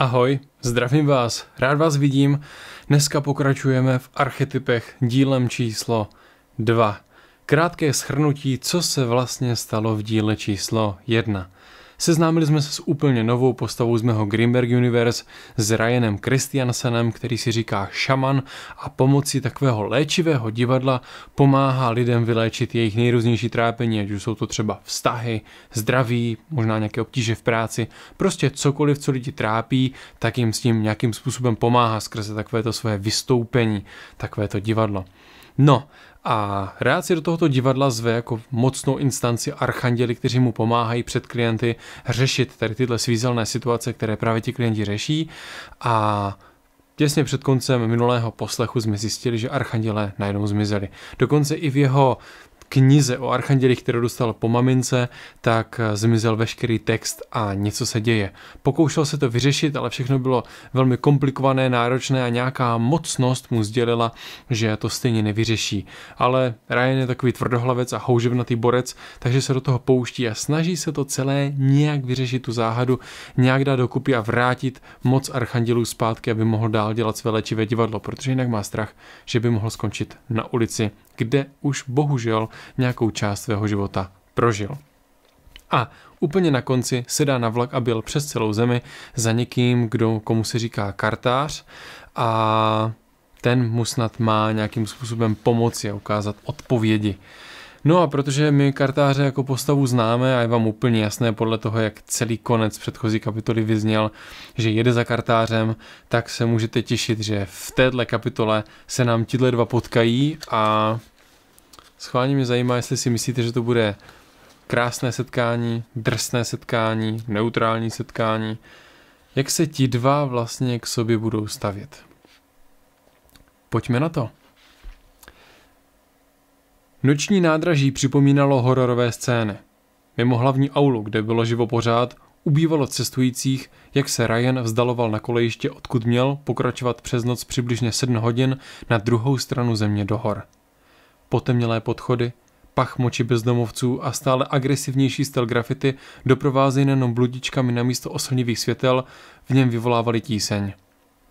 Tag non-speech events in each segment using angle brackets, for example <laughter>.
Ahoj, zdravím vás, rád vás vidím. Dneska pokračujeme v archetypech dílem číslo 2. Krátké shrnutí, co se vlastně stalo v díle číslo 1. Seznámili jsme se s úplně novou postavou z mého Greenberg Universe, s Ryanem Christiansenem, který si říká šaman a pomocí takového léčivého divadla pomáhá lidem vyléčit jejich nejrůznější trápení, ať už jsou to třeba vztahy, zdraví, možná nějaké obtíže v práci, prostě cokoliv, co lidi trápí, tak jim s tím nějakým způsobem pomáhá skrze takovéto své vystoupení, takovéto divadlo. No a rád si do tohoto divadla zve jako mocnou instanci archanděli, kteří mu pomáhají před klienty řešit tady tyhle svízelné situace, které právě ti klienti řeší. A Těsně před koncem minulého poslechu jsme zjistili, že archanděle najednou zmizeli. Dokonce i v jeho knize o archandělích, kterou dostal po mamince, tak eh, zmizel veškerý text a něco se děje. Pokoušel se to vyřešit, ale všechno bylo velmi komplikované, náročné a nějaká mocnost mu sdělila, že to stejně nevyřeší. Ale Ryan je takový tvrdohlavec a houževnatý borec, takže se do toho pouští a snaží se to celé nějak vyřešit tu záhadu, nějak dát dokupy a vrátit moc archandělů zpátky, aby mohl dál dělat své léčivé divadlo, protože jinak má strach, že by mohl skončit na ulici kde už bohužel nějakou část svého života prožil. A úplně na konci se dá na vlak a byl přes celou zemi za někým, kdo, komu se říká kartář a ten mu snad má nějakým způsobem pomoci a ukázat odpovědi No a protože my kartáře jako postavu známe a je vám úplně jasné podle toho, jak celý konec předchozí kapitoly vyzněl, že jede za kartářem, tak se můžete těšit, že v téhle kapitole se nám tyhle dva potkají a schválně mě zajímá, jestli si myslíte, že to bude krásné setkání, drsné setkání, neutrální setkání, jak se ti dva vlastně k sobě budou stavět. Pojďme na to. Noční nádraží připomínalo hororové scény. Mimo hlavní aulu, kde bylo živo pořád, ubývalo cestujících, jak se Ryan vzdaloval na kolejiště, odkud měl pokračovat přes noc přibližně 7 hodin na druhou stranu země do hor. Potemnělé podchody, pach moči bezdomovců a stále agresivnější styl grafity, jenom bludičkami na místo oslnivých světel, v něm vyvolávali tíseň.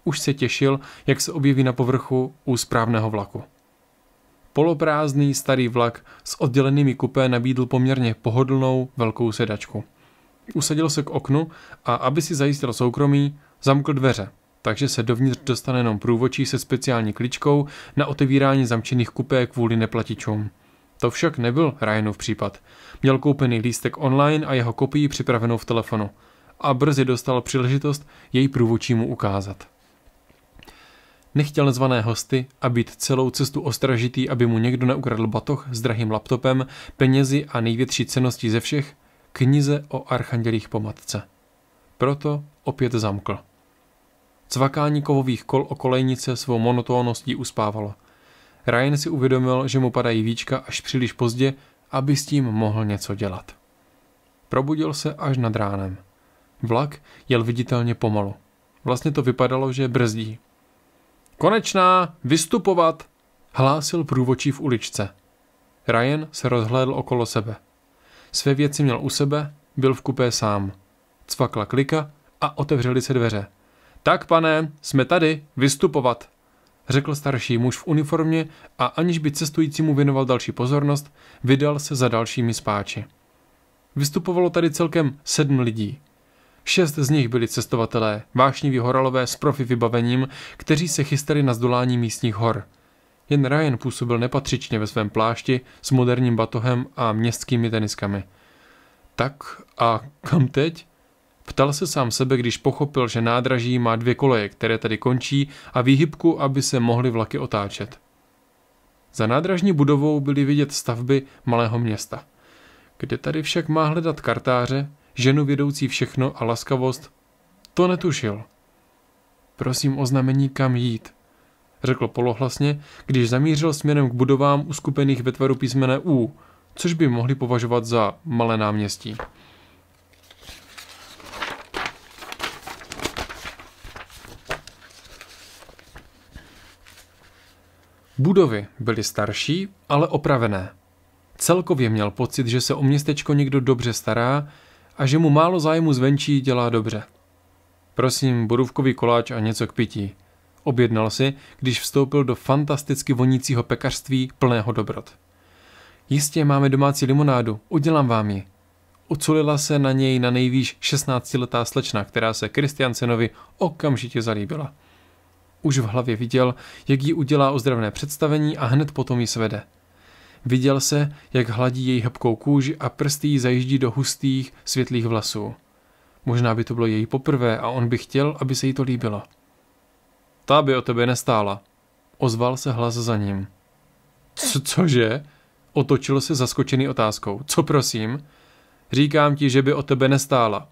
Už se těšil, jak se objeví na povrchu u správného vlaku. Poloprázdný starý vlak s oddělenými kupé nabídl poměrně pohodlnou velkou sedačku. Usadil se k oknu a aby si zajistil soukromí, zamkl dveře, takže se dovnitř dostane jenom průvočí se speciální kličkou na otevírání zamčených kupé kvůli neplatičům. To však nebyl Ryanův případ. Měl koupený lístek online a jeho kopii připravenou v telefonu. A brzy dostal příležitost jej průvočímu ukázat. Nechtěl nezvané hosty a být celou cestu ostražitý, aby mu někdo neukradl batoh s drahým laptopem, penězi a největší ceností ze všech, knize o archandělích matce. Proto opět zamkl. Cvakání kovových kol o kolejnice svou monotónností uspávalo. Ryan si uvědomil, že mu padají víčka až příliš pozdě, aby s tím mohl něco dělat. Probudil se až nad ránem. Vlak jel viditelně pomalu. Vlastně to vypadalo, že brzdí, Konečná, vystupovat, hlásil průvočí v uličce. Ryan se rozhlédl okolo sebe. Své věci měl u sebe, byl v kupé sám. Cvakla klika a otevřeli se dveře. Tak, pane, jsme tady, vystupovat, řekl starší muž v uniformě a aniž by cestujícímu věnoval další pozornost, vydal se za dalšími spáči. Vystupovalo tady celkem sedm lidí. Šest z nich byli cestovatelé, vášniví horalové s profi vybavením, kteří se chystali na zdolání místních hor. Jen Ryan působil nepatřičně ve svém plášti s moderním batohem a městskými teniskami. Tak a kam teď? Ptal se sám sebe, když pochopil, že nádraží má dvě koleje, které tady končí a výhybku, aby se mohly vlaky otáčet. Za nádražní budovou byly vidět stavby malého města. Kde tady však má hledat kartáře, ženu vědoucí všechno a laskavost, to netušil. Prosím o znamení, kam jít, řekl polohlasně, když zamířil směrem k budovám uskupených ve tvaru písmene U, což by mohli považovat za malé náměstí. Budovy byly starší, ale opravené. Celkově měl pocit, že se o městečko někdo dobře stará, a že mu málo zájmu zvenčí dělá dobře. Prosím, borůvkový koláč a něco k pití. Objednal si, když vstoupil do fantasticky vonícího pekařství plného dobrot. Jistě máme domácí limonádu, udělám vám ji. Uculila se na něj na nejvýš 16-letá slečna, která se Kristiansenovi okamžitě zalíbila. Už v hlavě viděl, jak jí udělá ozdravné představení a hned potom ji svede – Viděl se, jak hladí její hebkou kůži a prsty jí zajíždí do hustých, světlých vlasů. Možná by to bylo její poprvé a on by chtěl, aby se jí to líbilo. Ta by o tebe nestála. Ozval se hlas za ním. Co, cože? Otočil se zaskočený otázkou. Co prosím? Říkám ti, že by o tebe nestála,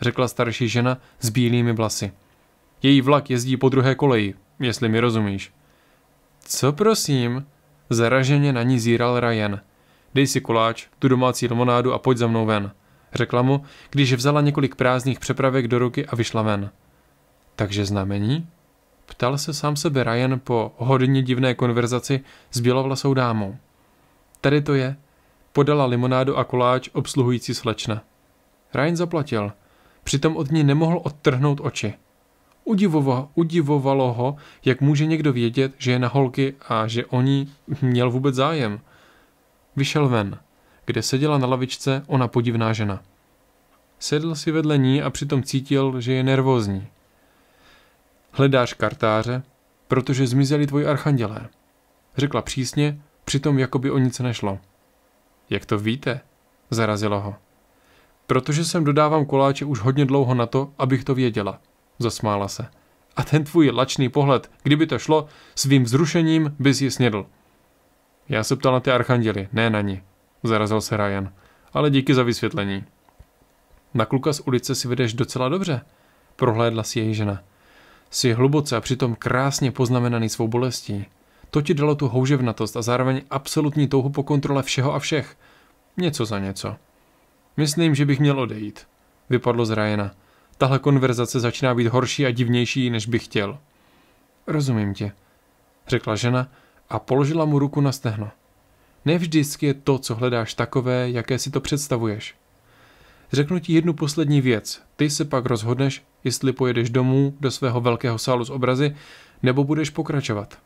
řekla starší žena s bílými vlasy. Její vlak jezdí po druhé koleji, jestli mi rozumíš. Co prosím? Zaraženě na ní zíral Ryan. Dej si koláč, tu domácí limonádu a pojď za mnou ven, řekla mu, když vzala několik prázdných přepravek do ruky a vyšla ven. Takže znamení? Ptal se sám sebe Ryan po hodně divné konverzaci s bělovlasou dámou. Tady to je, podala limonádu a koláč obsluhující slečna. Ryan zaplatil, přitom od ní nemohl odtrhnout oči. Udivovalo, udivovalo ho, jak může někdo vědět, že je na holky a že o ní měl vůbec zájem. Vyšel ven, kde seděla na lavičce ona podivná žena. Sedl si vedle ní a přitom cítil, že je nervózní. Hledáš kartáře, protože zmizeli tvoji archandělé. Řekla přísně, přitom jako by o nic nešlo. Jak to víte? Zarazilo ho. Protože jsem dodávám koláče už hodně dlouho na to, abych to věděla – Zasmála se. A ten tvůj lačný pohled, kdyby to šlo, svým vzrušením bys ji snědl. Já se ptal na ty archanděly, ne na ní, zarazil se Ryan. Ale díky za vysvětlení. Na kluka z ulice si vedeš docela dobře, prohlédla si její žena. Jsi hluboce a přitom krásně poznamenaný svou bolestí. To ti dalo tu houževnatost a zároveň absolutní touhu po kontrole všeho a všech. Něco za něco. Myslím, že bych měl odejít, vypadlo z Ryana. Tahle konverzace začíná být horší a divnější, než bych chtěl. Rozumím tě, řekla žena a položila mu ruku na stehno. Nevždycky je to, co hledáš takové, jaké si to představuješ. Řeknu ti jednu poslední věc. Ty se pak rozhodneš, jestli pojedeš domů do svého velkého sálu s obrazy, nebo budeš pokračovat.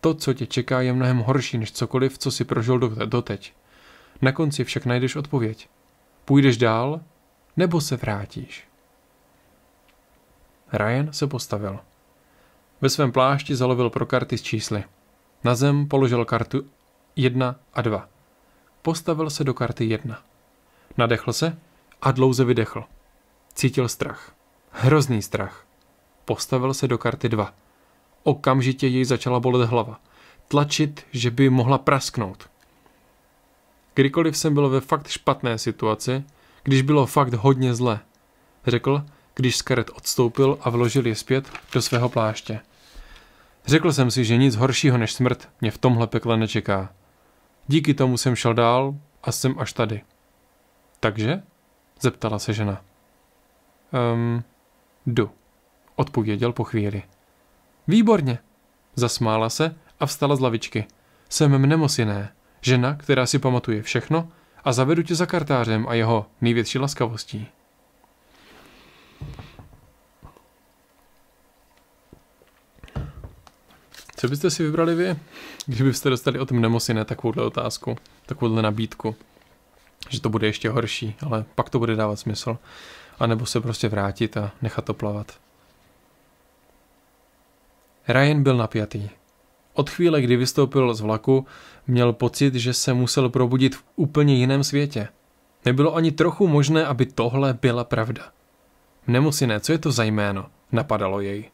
To, co tě čeká, je mnohem horší než cokoliv, co si prožil doteď. Na konci však najdeš odpověď. Půjdeš dál, nebo se vrátíš? Ryan se postavil. Ve svém plášti zalovil pro karty s čísly. Na zem položil kartu 1 a 2. Postavil se do karty 1. Nadechl se a dlouze vydechl. Cítil strach. Hrozný strach. Postavil se do karty 2. Okamžitě jej začala bolet hlava. Tlačit, že by mohla prasknout. Kdykoliv jsem byl ve fakt špatné situaci, když bylo fakt hodně zle, řekl, když z karet odstoupil a vložil je zpět do svého pláště. Řekl jsem si, že nic horšího než smrt mě v tomhle pekle nečeká. Díky tomu jsem šel dál a jsem až tady. Takže? Zeptala se žena. Ehm, um, Odpověděl po chvíli. Výborně. Zasmála se a vstala z lavičky. Jsem mnemosiné, žena, která si pamatuje všechno a zavedu tě za kartářem a jeho největší laskavostí. Co byste si vybrali vy, kdybyste dostali od mnemosine takovouhle otázku, takovouhle nabídku? Že to bude ještě horší, ale pak to bude dávat smysl. A nebo se prostě vrátit a nechat to plavat. Ryan byl napjatý. Od chvíle, kdy vystoupil z vlaku, měl pocit, že se musel probudit v úplně jiném světě. Nebylo ani trochu možné, aby tohle byla pravda. Nemusí ne, co je to za jméno, napadalo jej.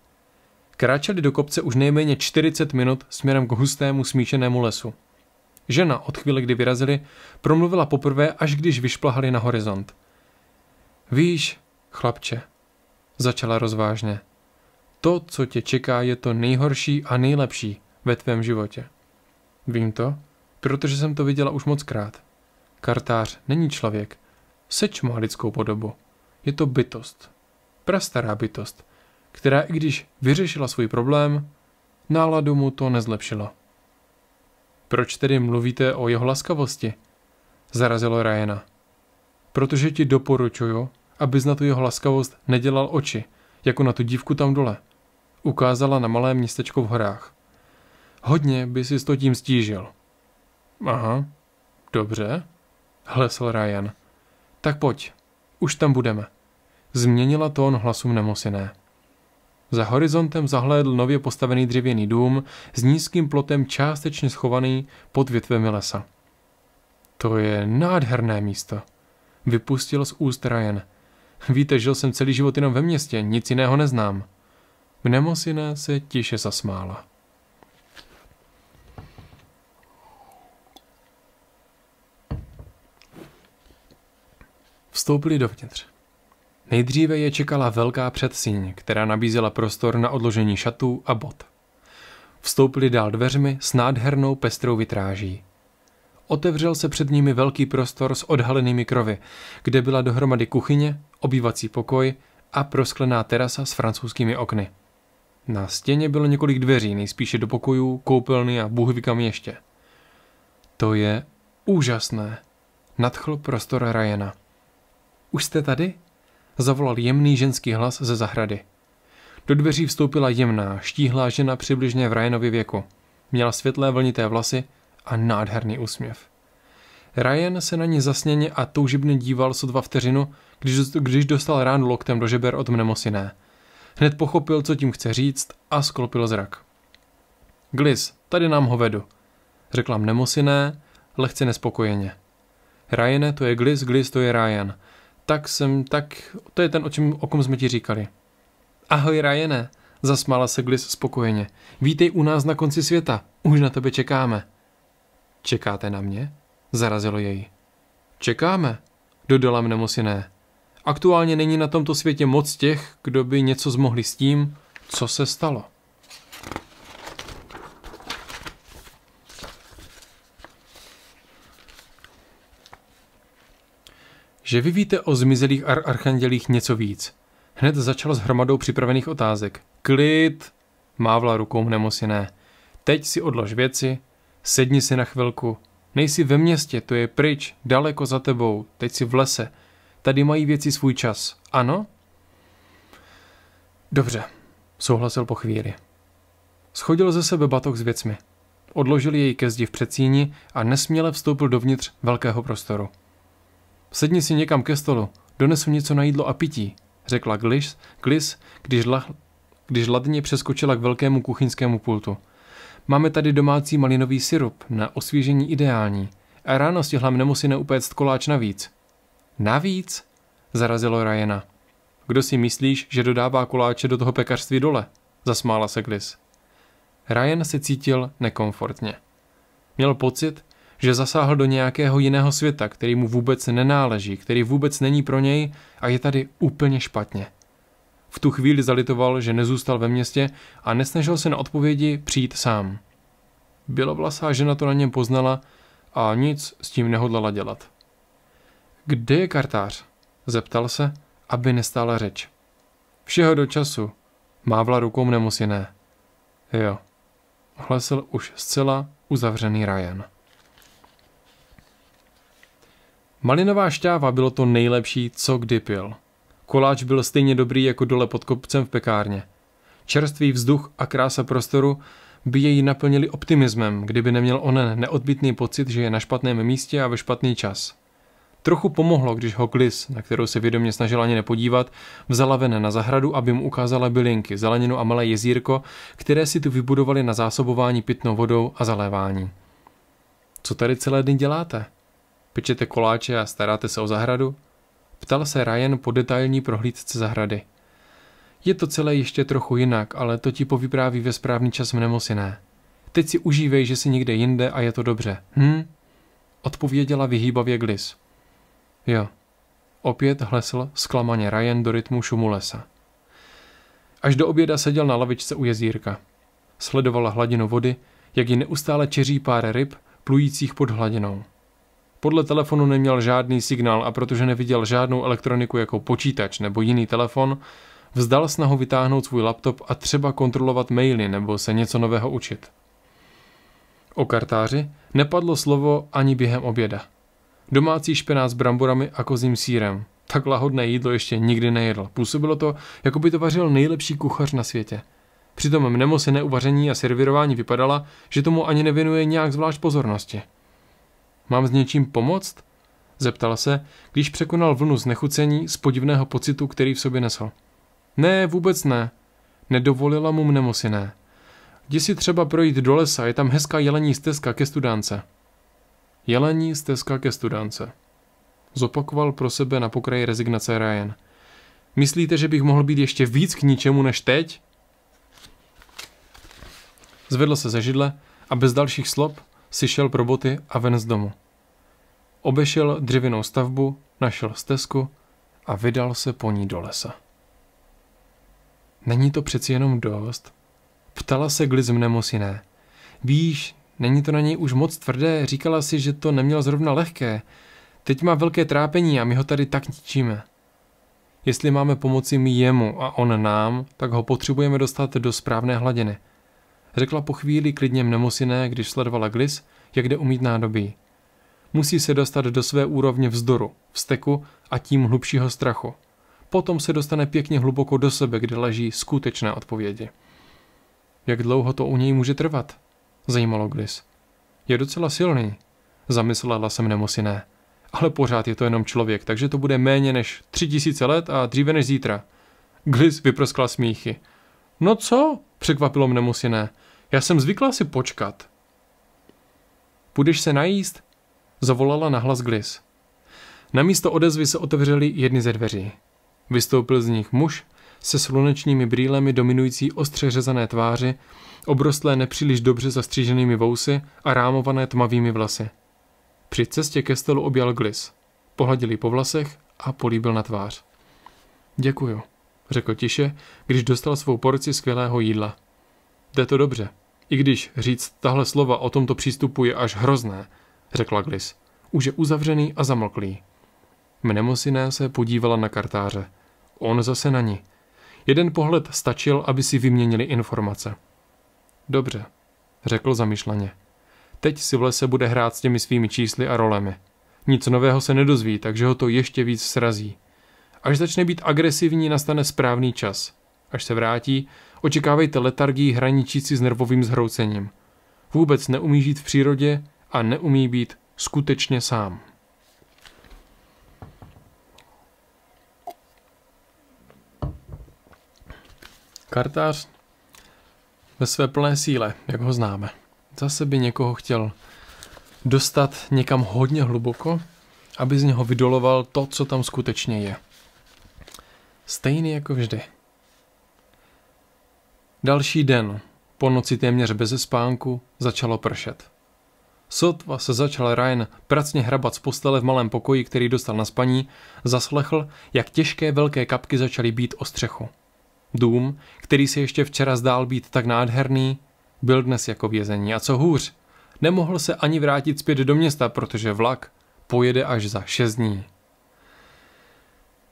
Kráčeli do kopce už nejméně 40 minut směrem k hustému smíšenému lesu. Žena od chvíle, kdy vyrazili, promluvila poprvé, až když vyšplahali na horizont. Víš, chlapče, začala rozvážně, to, co tě čeká, je to nejhorší a nejlepší ve tvém životě. Vím to, protože jsem to viděla už moc krát. Kartář není člověk, seč má lidskou podobu. Je to bytost. Prastará bytost, která i když vyřešila svůj problém, náladu mu to nezlepšilo. Proč tedy mluvíte o jeho laskavosti? Zarazilo Ryana. Protože ti doporučuju, abys na tu jeho laskavost nedělal oči, jako na tu dívku tam dole. Ukázala na malé městečko v horách. Hodně by si to tím stížil. Aha, dobře, hlesl Ryan. Tak pojď, už tam budeme. Změnila tón hlasům nemosiné. Za horizontem zahlédl nově postavený dřevěný dům s nízkým plotem částečně schovaný pod větvemi lesa. To je nádherné místo. Vypustil z úst Ryan. Víte, žil jsem celý život jenom ve městě, nic jiného neznám. V nemocine se tiše zasmála. Vstoupili dovnitř. Nejdříve je čekala velká předsíň, která nabízela prostor na odložení šatů a bot. Vstoupili dál dveřmi s nádhernou pestrou vitráží. Otevřel se před nimi velký prostor s odhalenými krovy, kde byla dohromady kuchyně, obývací pokoj a prosklená terasa s francouzskými okny. Na stěně bylo několik dveří, nejspíše do pokojů, koupelny a bůh kam ještě. To je úžasné, nadchl prostor Rajena. Už jste tady? zavolal jemný ženský hlas ze zahrady. Do dveří vstoupila jemná, štíhlá žena přibližně v Ryanově věku. Měla světlé vlnité vlasy a nádherný úsměv. Ryan se na ní zasněně a toužibně díval sotva vteřinu, když, když dostal rán loktem do žeber od mnemosiné. Hned pochopil, co tím chce říct a sklopil zrak. Glis, tady nám ho vedu, řekla mnemosiné, lehce nespokojeně. Ryan, to je Glis, Glis, to je Ryan tak jsem, tak to je ten, o, čem, o kom jsme ti říkali. Ahoj Ryane, zasmála se Glis spokojeně. Vítej u nás na konci světa, už na tebe čekáme. Čekáte na mě? Zarazilo jej. Čekáme, dodala mnemosiné. Aktuálně není na tomto světě moc těch, kdo by něco zmohli s tím, co se stalo. že vy víte o zmizelých ar- archandělích něco víc. Hned začal s hromadou připravených otázek. Klid! Mávla rukou nemocné. Teď si odlož věci, sedni si na chvilku. Nejsi ve městě, to je pryč, daleko za tebou, teď si v lese. Tady mají věci svůj čas, ano? Dobře, souhlasil po chvíli. Schodil ze sebe batok s věcmi. Odložil jej ke zdi v předsíni a nesměle vstoupil dovnitř velkého prostoru. Sedni si někam ke stolu, donesu něco na jídlo a pití, řekla Glis, Glis když, la, když ladně přeskočila k velkému kuchyňskému pultu. Máme tady domácí malinový syrup, na osvěžení ideální. A ráno stihla musí neupéct koláč navíc. Navíc? Zarazilo Rajena. Kdo si myslíš, že dodává koláče do toho pekařství dole? Zasmála se Glis. Ryan se cítil nekomfortně. Měl pocit, že zasáhl do nějakého jiného světa, který mu vůbec nenáleží, který vůbec není pro něj a je tady úplně špatně. V tu chvíli zalitoval, že nezůstal ve městě a nesnažil se na odpovědi přijít sám. Bělovlasá žena to na něm poznala a nic s tím nehodlala dělat. Kde je kartář? Zeptal se, aby nestála řeč. Všeho do času. Mávla rukou mnemosiné. Jo. Hlesil už zcela uzavřený Ryan. Malinová šťáva bylo to nejlepší, co kdy pil. Koláč byl stejně dobrý jako dole pod kopcem v pekárně. Čerstvý vzduch a krása prostoru by jej naplnili optimismem, kdyby neměl onen neodbitný pocit, že je na špatném místě a ve špatný čas. Trochu pomohlo, když ho Klis, na kterou se vědomě snažila ani nepodívat, vzala ven na zahradu, aby mu ukázala bylinky, zeleninu a malé jezírko, které si tu vybudovali na zásobování pitnou vodou a zalévání. Co tady celé dny děláte? pečete koláče a staráte se o zahradu? Ptal se Ryan po detailní prohlídce zahrady. Je to celé ještě trochu jinak, ale to ti povypráví ve správný čas v nemocné. Teď si užívej, že jsi někde jinde a je to dobře. Hm? Odpověděla vyhýbavě Glis. Jo. Opět hlesl zklamaně Ryan do rytmu šumu lesa. Až do oběda seděl na lavičce u jezírka. Sledovala hladinu vody, jak ji neustále čeří pár ryb, plujících pod hladinou. Podle telefonu neměl žádný signál a protože neviděl žádnou elektroniku jako počítač nebo jiný telefon, vzdal snahu vytáhnout svůj laptop a třeba kontrolovat maily nebo se něco nového učit. O kartáři nepadlo slovo ani během oběda. Domácí špenát s bramborami a kozím sírem. Tak lahodné jídlo ještě nikdy nejedl. Působilo to, jako by to vařil nejlepší kuchař na světě. Přitom se neuvaření a servírování vypadala, že tomu ani nevěnuje nějak zvlášť pozornosti. Mám s něčím pomoct? Zeptal se, když překonal vlnu znechucení z podivného pocitu, který v sobě nesl. Ne, vůbec ne. Nedovolila mu mnemosiné. Jdi si třeba projít do lesa, je tam hezká jelení stezka ke studánce. Jelení stezka ke studánce. Zopakoval pro sebe na pokraji rezignace Ryan. Myslíte, že bych mohl být ještě víc k ničemu než teď? Zvedl se ze židle a bez dalších slov si šel pro boty a ven z domu. Obešel dřevěnou stavbu, našel stezku a vydal se po ní do lesa. Není to přeci jenom dost? Ptala se Gliz nemusiné. Víš, není to na něj už moc tvrdé, říkala si, že to neměl zrovna lehké. Teď má velké trápení a my ho tady tak ničíme. Jestli máme pomoci my jemu a on nám, tak ho potřebujeme dostat do správné hladiny – řekla po chvíli klidně mnemosiné, když sledovala Glis, jak jde umít nádobí. Musí se dostat do své úrovně vzdoru, vzteku a tím hlubšího strachu. Potom se dostane pěkně hluboko do sebe, kde leží skutečné odpovědi. Jak dlouho to u něj může trvat? Zajímalo Glis. Je docela silný, zamyslela se mnemosiné. Ale pořád je to jenom člověk, takže to bude méně než tři tisíce let a dříve než zítra. Glis vyprskla smíchy. No co? Překvapilo mnemosiné. Já jsem zvykla si počkat. Půjdeš se najíst? Zavolala nahlas Glis. Na místo odezvy se otevřely jedny ze dveří. Vystoupil z nich muž se slunečními brýlemi dominující ostře řezané tváři, obrostlé nepříliš dobře zastříženými vousy a rámované tmavými vlasy. Při cestě ke stolu objal Glis. Pohladil ji po vlasech a políbil na tvář. Děkuju, řekl tiše, když dostal svou porci skvělého jídla. Jde to dobře, i když říct tahle slova o tomto přístupu je až hrozné, řekla Glis. Už je uzavřený a zamlklý. Mnemosiné se podívala na kartáře. On zase na ní. Jeden pohled stačil, aby si vyměnili informace. Dobře, řekl zamýšleně. Teď si v lese bude hrát s těmi svými čísly a rolemi. Nic nového se nedozví, takže ho to ještě víc srazí. Až začne být agresivní, nastane správný čas. Až se vrátí, Očekávejte letargii hraničící s nervovým zhroucením. Vůbec neumí žít v přírodě a neumí být skutečně sám. Kartář ve své plné síle, jak ho známe. Zase by někoho chtěl dostat někam hodně hluboko, aby z něho vydoloval to, co tam skutečně je. Stejný jako vždy. Další den, po noci téměř bez spánku, začalo pršet. Sotva se začal Ryan pracně hrabat z postele v malém pokoji, který dostal na spaní, zaslechl, jak těžké velké kapky začaly být o střechu. Dům, který se ještě včera zdál být tak nádherný, byl dnes jako vězení a co hůř, nemohl se ani vrátit zpět do města, protože vlak pojede až za šest dní.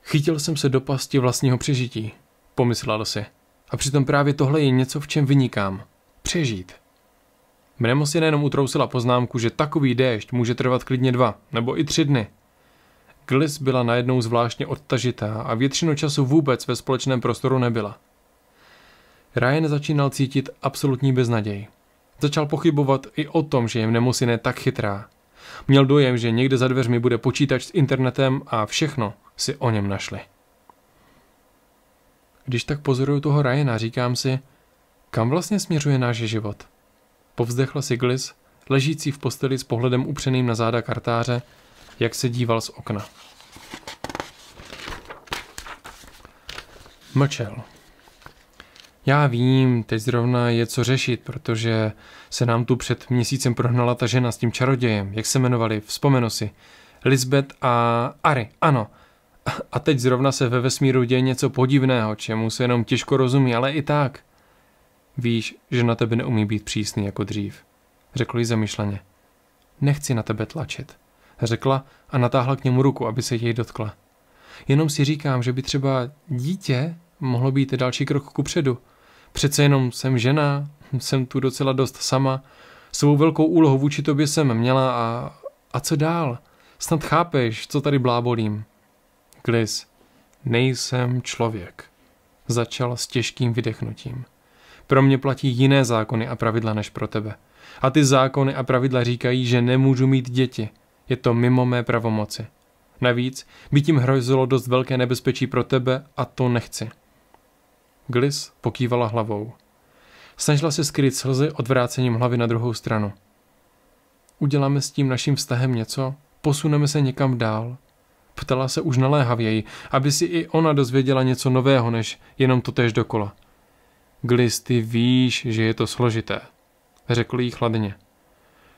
Chytil jsem se do pasti vlastního přežití, pomyslel si. A přitom právě tohle je něco, v čem vynikám. Přežít. Mnemo si nejenom utrousila poznámku, že takový déšť může trvat klidně dva, nebo i tři dny. Glis byla najednou zvláštně odtažitá a většinu času vůbec ve společném prostoru nebyla. Ryan začínal cítit absolutní beznaděj. Začal pochybovat i o tom, že je Mnemosine tak chytrá. Měl dojem, že někde za dveřmi bude počítač s internetem a všechno si o něm našli. Když tak pozoruju toho Ryana, říkám si, kam vlastně směřuje náš život? Povzdechl Glis, ležící v posteli s pohledem upřeným na záda kartáře, jak se díval z okna. Mlčel. Já vím, teď zrovna je co řešit, protože se nám tu před měsícem prohnala ta žena s tím čarodějem, jak se jmenovali, vzpomenu si. Lisbeth a Ari, ano, a teď zrovna se ve vesmíru děje něco podivného, čemu se jenom těžko rozumí, ale i tak. Víš, že na tebe neumí být přísný jako dřív, řekl jí zamyšleně. Nechci na tebe tlačit, řekla a natáhla k němu ruku, aby se jej dotkla. Jenom si říkám, že by třeba dítě mohlo být další krok ku předu. Přece jenom jsem žena, jsem tu docela dost sama, svou velkou úlohu vůči tobě jsem měla a... A co dál? Snad chápeš, co tady blábolím. Chris, nejsem člověk. Začal s těžkým vydechnutím. Pro mě platí jiné zákony a pravidla než pro tebe. A ty zákony a pravidla říkají, že nemůžu mít děti. Je to mimo mé pravomoci. Navíc by tím hrozilo dost velké nebezpečí pro tebe a to nechci. Glis pokývala hlavou. Snažila se skryt slzy odvrácením hlavy na druhou stranu. Uděláme s tím naším vztahem něco? Posuneme se někam dál? Ptala se už naléhavěji, aby si i ona dozvěděla něco nového, než jenom to tež dokola. Glis, ty víš, že je to složité, řekl jí chladně.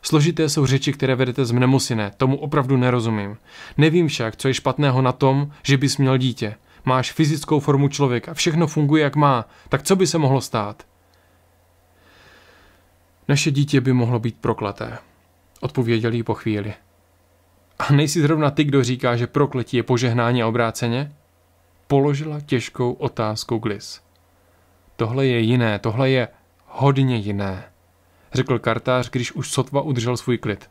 Složité jsou řeči, které vedete z mnemosine, tomu opravdu nerozumím. Nevím však, co je špatného na tom, že bys měl dítě. Máš fyzickou formu člověka, všechno funguje, jak má, tak co by se mohlo stát? Naše dítě by mohlo být prokleté, odpověděl jí po chvíli. A nejsi zrovna ty, kdo říká, že prokletí je požehnání a obráceně? Položila těžkou otázku Glis. Tohle je jiné, tohle je hodně jiné, řekl kartář, když už sotva udržel svůj klid.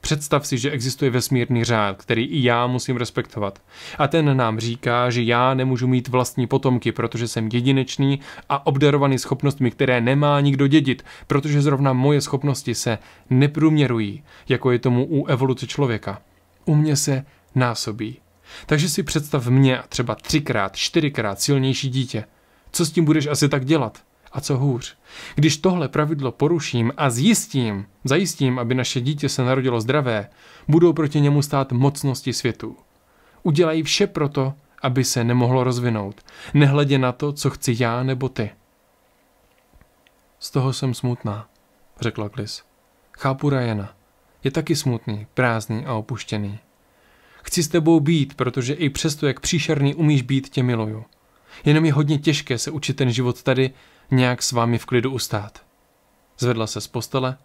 Představ si, že existuje vesmírný řád, který i já musím respektovat. A ten nám říká, že já nemůžu mít vlastní potomky, protože jsem jedinečný a obdarovaný schopnostmi, které nemá nikdo dědit, protože zrovna moje schopnosti se neprůměrují, jako je tomu u evoluce člověka u mě se násobí. Takže si představ mě a třeba třikrát, čtyřikrát silnější dítě. Co s tím budeš asi tak dělat? A co hůř? Když tohle pravidlo poruším a zjistím, zajistím, aby naše dítě se narodilo zdravé, budou proti němu stát mocnosti světů. Udělají vše proto, aby se nemohlo rozvinout, nehledě na to, co chci já nebo ty. Z toho jsem smutná, řekla Klis. Chápu Rajena je taky smutný, prázdný a opuštěný. Chci s tebou být, protože i přesto, jak příšerný umíš být, tě miluju. Jenom je hodně těžké se učit ten život tady nějak s vámi v klidu ustát. Zvedla se z postele,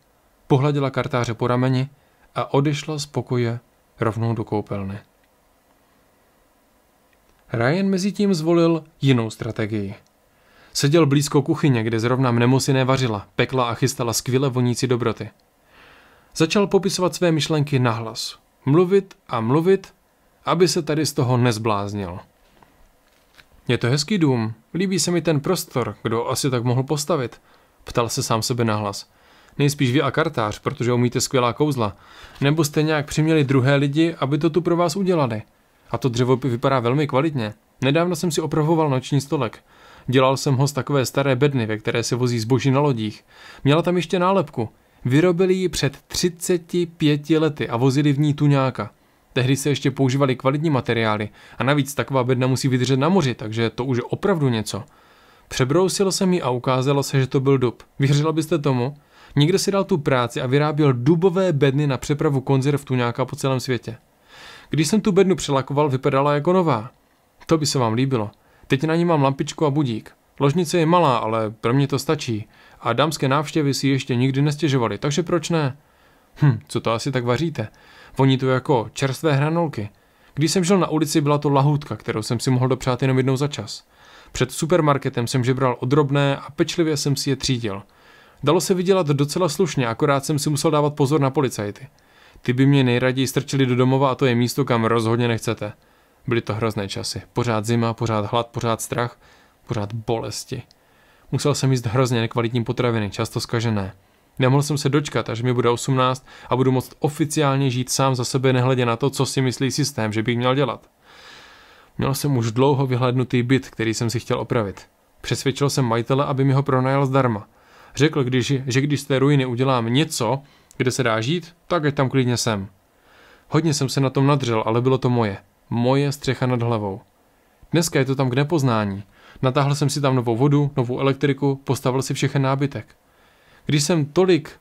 pohladila kartáře po rameni a odešla z pokoje rovnou do koupelny. Ryan mezi tím zvolil jinou strategii. Seděl blízko kuchyně, kde zrovna mnemosy nevařila, pekla a chystala skvěle vonící dobroty – Začal popisovat své myšlenky nahlas. Mluvit a mluvit, aby se tady z toho nezbláznil. Je to hezký dům, líbí se mi ten prostor, kdo asi tak mohl postavit, ptal se sám sebe nahlas. Nejspíš vy a kartář, protože umíte skvělá kouzla. Nebo jste nějak přiměli druhé lidi, aby to tu pro vás udělali. A to dřevo vypadá velmi kvalitně. Nedávno jsem si opravoval noční stolek. Dělal jsem ho z takové staré bedny, ve které se vozí zboží na lodích. Měla tam ještě nálepku. Vyrobili ji před 35 lety a vozili v ní tuňáka. Tehdy se ještě používaly kvalitní materiály a navíc taková bedna musí vydržet na moři, takže to už je opravdu něco. Přebrousil jsem ji a ukázalo se, že to byl dub. Věřila byste tomu? Někdo si dal tu práci a vyráběl dubové bedny na přepravu konzerv tuňáka po celém světě. Když jsem tu bednu přelakoval, vypadala jako nová. To by se vám líbilo. Teď na ní mám lampičku a budík. Ložnice je malá, ale pro mě to stačí a dámské návštěvy si ještě nikdy nestěžovali, takže proč ne? Hm, co to asi tak vaříte? Voní to jako čerstvé hranolky. Když jsem žil na ulici, byla to lahůdka, kterou jsem si mohl dopřát jenom jednou za čas. Před supermarketem jsem žebral odrobné a pečlivě jsem si je třídil. Dalo se vydělat docela slušně, akorát jsem si musel dávat pozor na policajty. Ty by mě nejraději strčili do domova a to je místo, kam rozhodně nechcete. Byly to hrozné časy. Pořád zima, pořád hlad, pořád strach, pořád bolesti. Musel jsem jíst hrozně nekvalitní potraviny, často skažené. Nemohl jsem se dočkat, až mi bude 18 a budu moct oficiálně žít sám za sebe, nehledě na to, co si myslí systém, že bych měl dělat. Měl jsem už dlouho vyhlednutý byt, který jsem si chtěl opravit. Přesvědčil jsem majitele, aby mi ho pronajal zdarma. Řekl, když, že když z té ruiny udělám něco, kde se dá žít, tak ať tam klidně jsem. Hodně jsem se na tom nadřel, ale bylo to moje. Moje střecha nad hlavou. Dneska je to tam k nepoznání. Natáhl jsem si tam novou vodu, novou elektriku, postavil si všechen nábytek. Když jsem tolik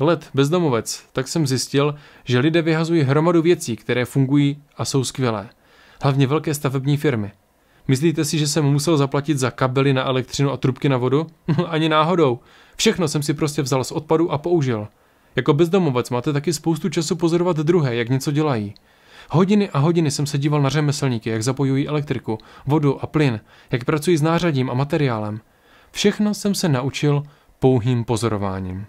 let bezdomovec, tak jsem zjistil, že lidé vyhazují hromadu věcí, které fungují a jsou skvělé. Hlavně velké stavební firmy. Myslíte si, že jsem musel zaplatit za kabely na elektřinu a trubky na vodu? <laughs> Ani náhodou. Všechno jsem si prostě vzal z odpadu a použil. Jako bezdomovec máte taky spoustu času pozorovat druhé, jak něco dělají. Hodiny a hodiny jsem se díval na řemeslníky, jak zapojují elektriku, vodu a plyn, jak pracují s nářadím a materiálem. Všechno jsem se naučil pouhým pozorováním.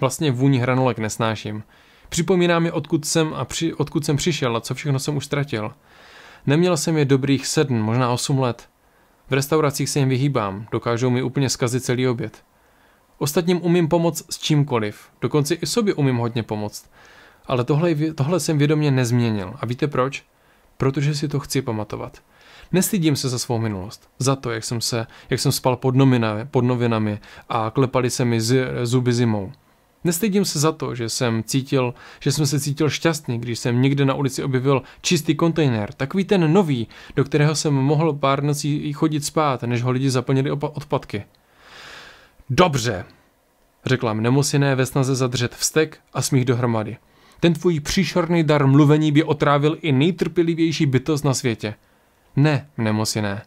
Vlastně vůni hranolek nesnáším. Připomíná mi, odkud jsem a při, odkud jsem přišel a co všechno jsem už ztratil. Neměl jsem je dobrých sedm, možná osm let. V restauracích se jim vyhýbám, dokážou mi úplně zkazit celý oběd. Ostatním umím pomoct s čímkoliv, dokonce i sobě umím hodně pomoct, ale tohle, tohle jsem vědomě nezměnil. A víte proč? Protože si to chci pamatovat. Nestydím se za svou minulost, za to, jak jsem, se, jak jsem spal pod, novinami, pod novinami a klepali se mi z, zuby zimou. Nestydím se za to, že jsem, cítil, že jsem se cítil šťastný, když jsem někde na ulici objevil čistý kontejner, takový ten nový, do kterého jsem mohl pár nocí chodit spát, než ho lidi zaplnili opa- odpadky. Dobře, řekla mnemosiné ve snaze zadržet vztek a smích dohromady. Ten tvůj příšerný dar mluvení by otrávil i nejtrpělivější bytost na světě. Ne, ne.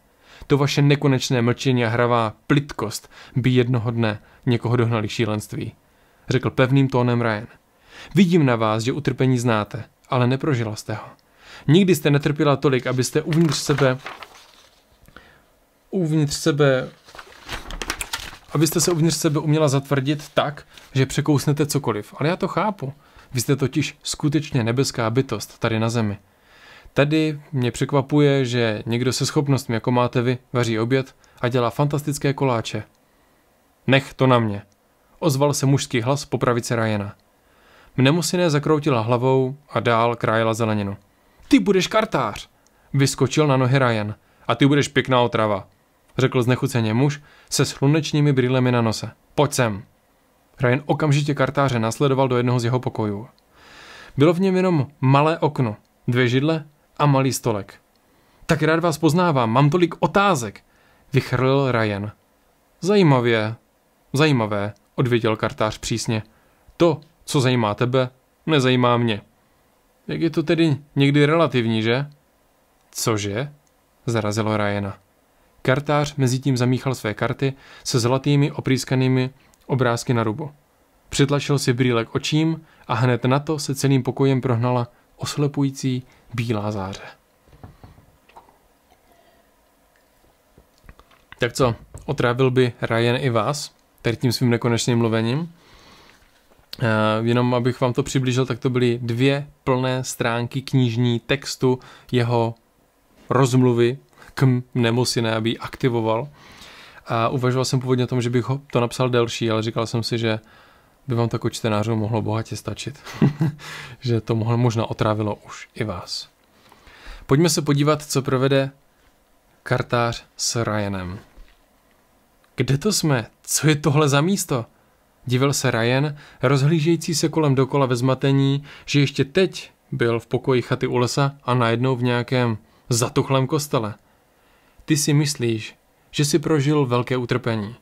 To vaše nekonečné mlčení a hravá plitkost by jednoho dne někoho dohnali šílenství. Řekl pevným tónem Ryan. Vidím na vás, že utrpení znáte, ale neprožila jste ho. Nikdy jste netrpěla tolik, abyste uvnitř sebe uvnitř sebe abyste se uvnitř sebe uměla zatvrdit tak, že překousnete cokoliv. Ale já to chápu. Vy jste totiž skutečně nebeská bytost tady na Zemi. Tady mě překvapuje, že někdo se schopnostmi, jako máte vy, vaří oběd a dělá fantastické koláče. Nech to na mě, ozval se mužský hlas po pravici Ryana. Mnemusine zakroutila hlavou a dál krájela zeleninu. Ty budeš kartář, vyskočil na nohy Ryan. A ty budeš pěkná otrava, řekl znechuceně muž se slunečními brýlemi na nose. Pojď sem. Ryan okamžitě kartáře nasledoval do jednoho z jeho pokojů. Bylo v něm jenom malé okno, dvě židle a malý stolek. Tak rád vás poznávám, mám tolik otázek, vychrlil Ryan. Zajímavě, zajímavé, odvěděl kartář přísně. To, co zajímá tebe, nezajímá mě. Jak je to tedy někdy relativní, že? Cože? zarazilo Ryana. Kartář mezi tím zamíchal své karty se zlatými oprýskanými obrázky na rubo. Přitlačil si brýle k očím a hned na to se celým pokojem prohnala oslepující bílá záře. Tak co, otrávil by Ryan i vás, tady tím svým nekonečným mluvením? Uh, jenom abych vám to přiblížil, tak to byly dvě plné stránky knižní textu jeho rozmluvy k mnemosinábí aktivoval. A uvažoval jsem původně o tom, že bych ho to napsal delší, ale říkal jsem si, že by vám tako čtenářů mohlo bohatě stačit. <laughs> že to mohlo možná otrávilo už i vás. Pojďme se podívat, co provede kartář s Ryanem. Kde to jsme? Co je tohle za místo? Divil se Ryan, rozhlížející se kolem dokola ve zmatení, že ještě teď byl v pokoji chaty u lesa a najednou v nějakém zatuchlém kostele. Ty si myslíš, že si prožil velké utrpení.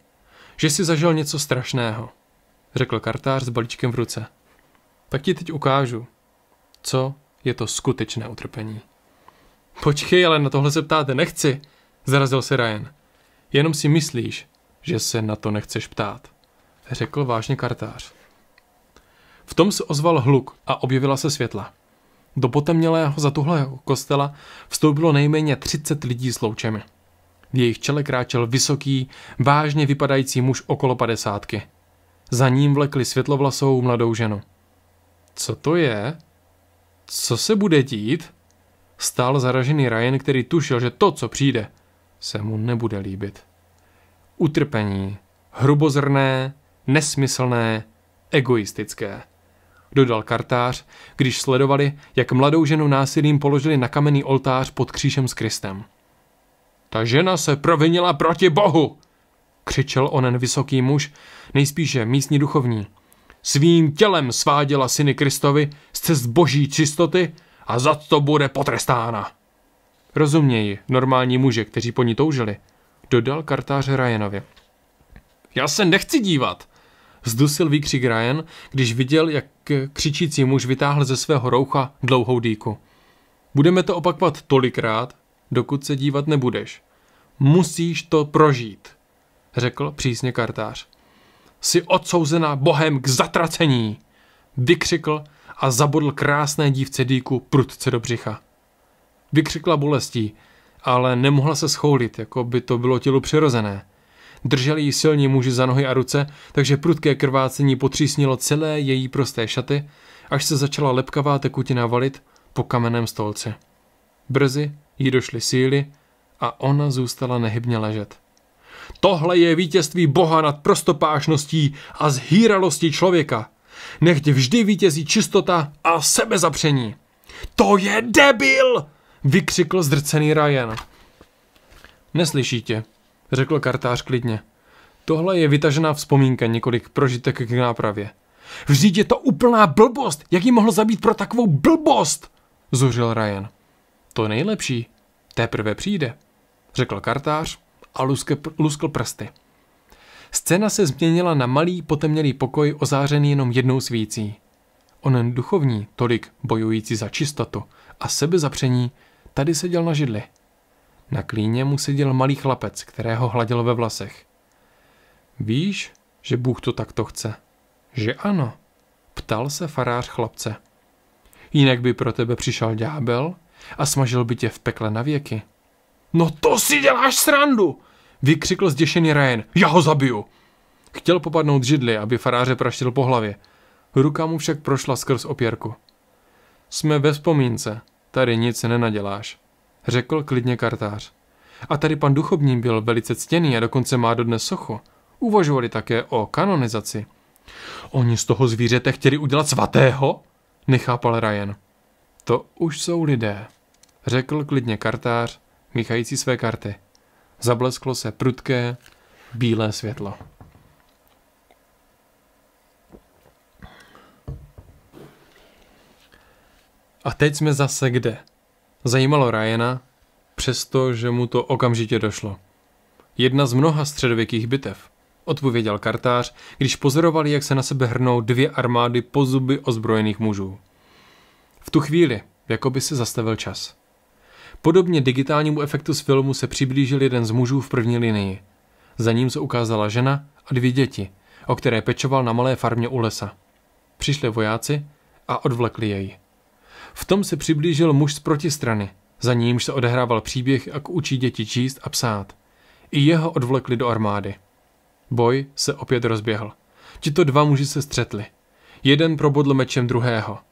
Že si zažil něco strašného, řekl kartář s balíčkem v ruce. Tak ti teď ukážu, co je to skutečné utrpení. Počkej, ale na tohle se ptáte nechci, zarazil se Ryan. Jenom si myslíš, že se na to nechceš ptát, řekl vážně kartář. V tom se ozval hluk a objevila se světla. Do potemnělého zatuhlého kostela vstoupilo nejméně 30 lidí s loučemi. V jejich čele kráčel vysoký, vážně vypadající muž okolo padesátky. Za ním vlekli světlovlasou mladou ženu. Co to je? Co se bude dít? Stál zaražený Ryan, který tušil, že to, co přijde, se mu nebude líbit. Utrpení, hrubozrné, nesmyslné, egoistické. Dodal kartář, když sledovali, jak mladou ženu násilím položili na kamenný oltář pod křížem s Kristem. Ta žena se provinila proti Bohu, křičel onen vysoký muž, nejspíše místní duchovní. Svým tělem sváděla syny Kristovi z cest boží čistoty a za to bude potrestána. Rozumějí normální muže, kteří po ní toužili, dodal kartář Ryanovi. Já se nechci dívat, zdusil výkřik Ryan, když viděl, jak křičící muž vytáhl ze svého roucha dlouhou dýku. Budeme to opakovat tolikrát, dokud se dívat nebudeš. Musíš to prožít, řekl přísně kartář. Jsi odsouzená bohem k zatracení, vykřikl a zabodl krásné dívce dýku prudce do břicha. Vykřikla bolestí, ale nemohla se schoulit, jako by to bylo tělu přirozené. Drželi ji silní muži za nohy a ruce, takže prudké krvácení potřísnilo celé její prosté šaty, až se začala lepkavá tekutina valit po kamenném stolci. Brzy jí došly síly a ona zůstala nehybně ležet. Tohle je vítězství Boha nad prostopášností a zhýralostí člověka. Nechť vždy vítězí čistota a sebezapření. To je debil! vykřikl zdrcený Ryan. Neslyší tě, řekl kartář klidně. Tohle je vytažená vzpomínka několik prožitek k nápravě. Vždyť je to úplná blbost! Jak ji mohl zabít pro takovou blbost? Zuřil Ryan. To nejlepší, Teprve přijde, řekl kartář a luskl, luskl prsty. Scéna se změnila na malý potemnělý pokoj ozářený jenom jednou svící. Onen duchovní, tolik bojující za čistotu a sebezapření, tady seděl na židli. Na klíně mu seděl malý chlapec, kterého hladil ve vlasech. Víš, že Bůh to takto chce? Že ano, ptal se farář chlapce. Jinak by pro tebe přišel ďábel a smažil by tě v pekle na věky. No to si děláš srandu! Vykřikl zděšený Ryan. Já ho zabiju! Chtěl popadnout židli, aby faráře praštil po hlavě. Ruka mu však prošla skrz opěrku. Jsme ve vzpomínce, tady nic nenaděláš, řekl klidně kartář. A tady pan duchovní byl velice ctěný a dokonce má dodnes socho. Uvažovali také o kanonizaci. Oni z toho zvířete chtěli udělat svatého? Nechápal Ryan. To už jsou lidé, řekl klidně kartář, míchající své karty. Zablesklo se prudké, bílé světlo. A teď jsme zase kde? Zajímalo Ryana, přestože mu to okamžitě došlo. Jedna z mnoha středověkých bitev, odpověděl kartář, když pozorovali, jak se na sebe hrnou dvě armády po zuby ozbrojených mužů. V tu chvíli, jako by se zastavil čas. Podobně digitálnímu efektu z filmu se přiblížil jeden z mužů v první linii. Za ním se ukázala žena a dvě děti, o které pečoval na malé farmě u lesa. Přišli vojáci a odvlekli jej. V tom se přiblížil muž z protistrany, za nímž se odehrával příběh, jak učí děti číst a psát. I jeho odvlekli do armády. Boj se opět rozběhl. Tito dva muži se střetli. Jeden probodl mečem druhého –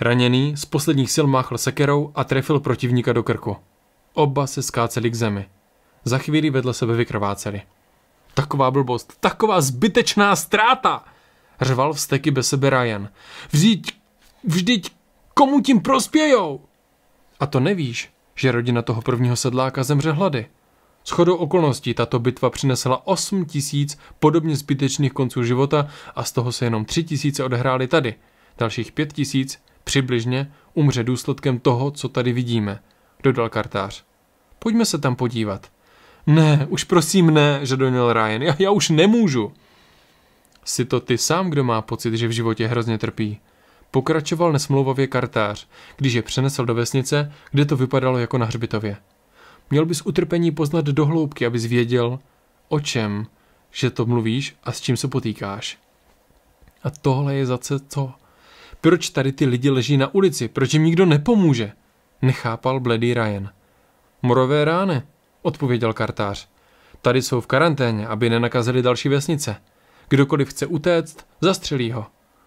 Raněný z posledních sil máchl sekerou a trefil protivníka do krku. Oba se skáceli k zemi. Za chvíli vedle sebe vykrváceli. Taková blbost, taková zbytečná ztráta! Řval vsteky bez sebe Ryan. Vždyť, vždyť, komu tím prospějou? A to nevíš, že rodina toho prvního sedláka zemře hlady. S chodou okolností tato bitva přinesla 8 tisíc podobně zbytečných konců života a z toho se jenom 3 tisíce odehrály tady. Dalších 5 tisíc Přibližně umře důsledkem toho, co tady vidíme, dodal kartář. Pojďme se tam podívat. Ne, už prosím ne, žadonil Ryan, já, já už nemůžu. Jsi to ty sám, kdo má pocit, že v životě hrozně trpí. Pokračoval nesmlouvavě kartář, když je přenesl do vesnice, kde to vypadalo jako na hřbitově. Měl bys utrpení poznat do hloubky, abys věděl, o čem, že to mluvíš a s čím se potýkáš. A tohle je zase co? Proč tady ty lidi leží na ulici? Proč jim nikdo nepomůže? Nechápal bledý Ryan. Morové ráne, odpověděl kartář. Tady jsou v karanténě, aby nenakazili další vesnice. Kdokoliv chce utéct, zastřelí ho.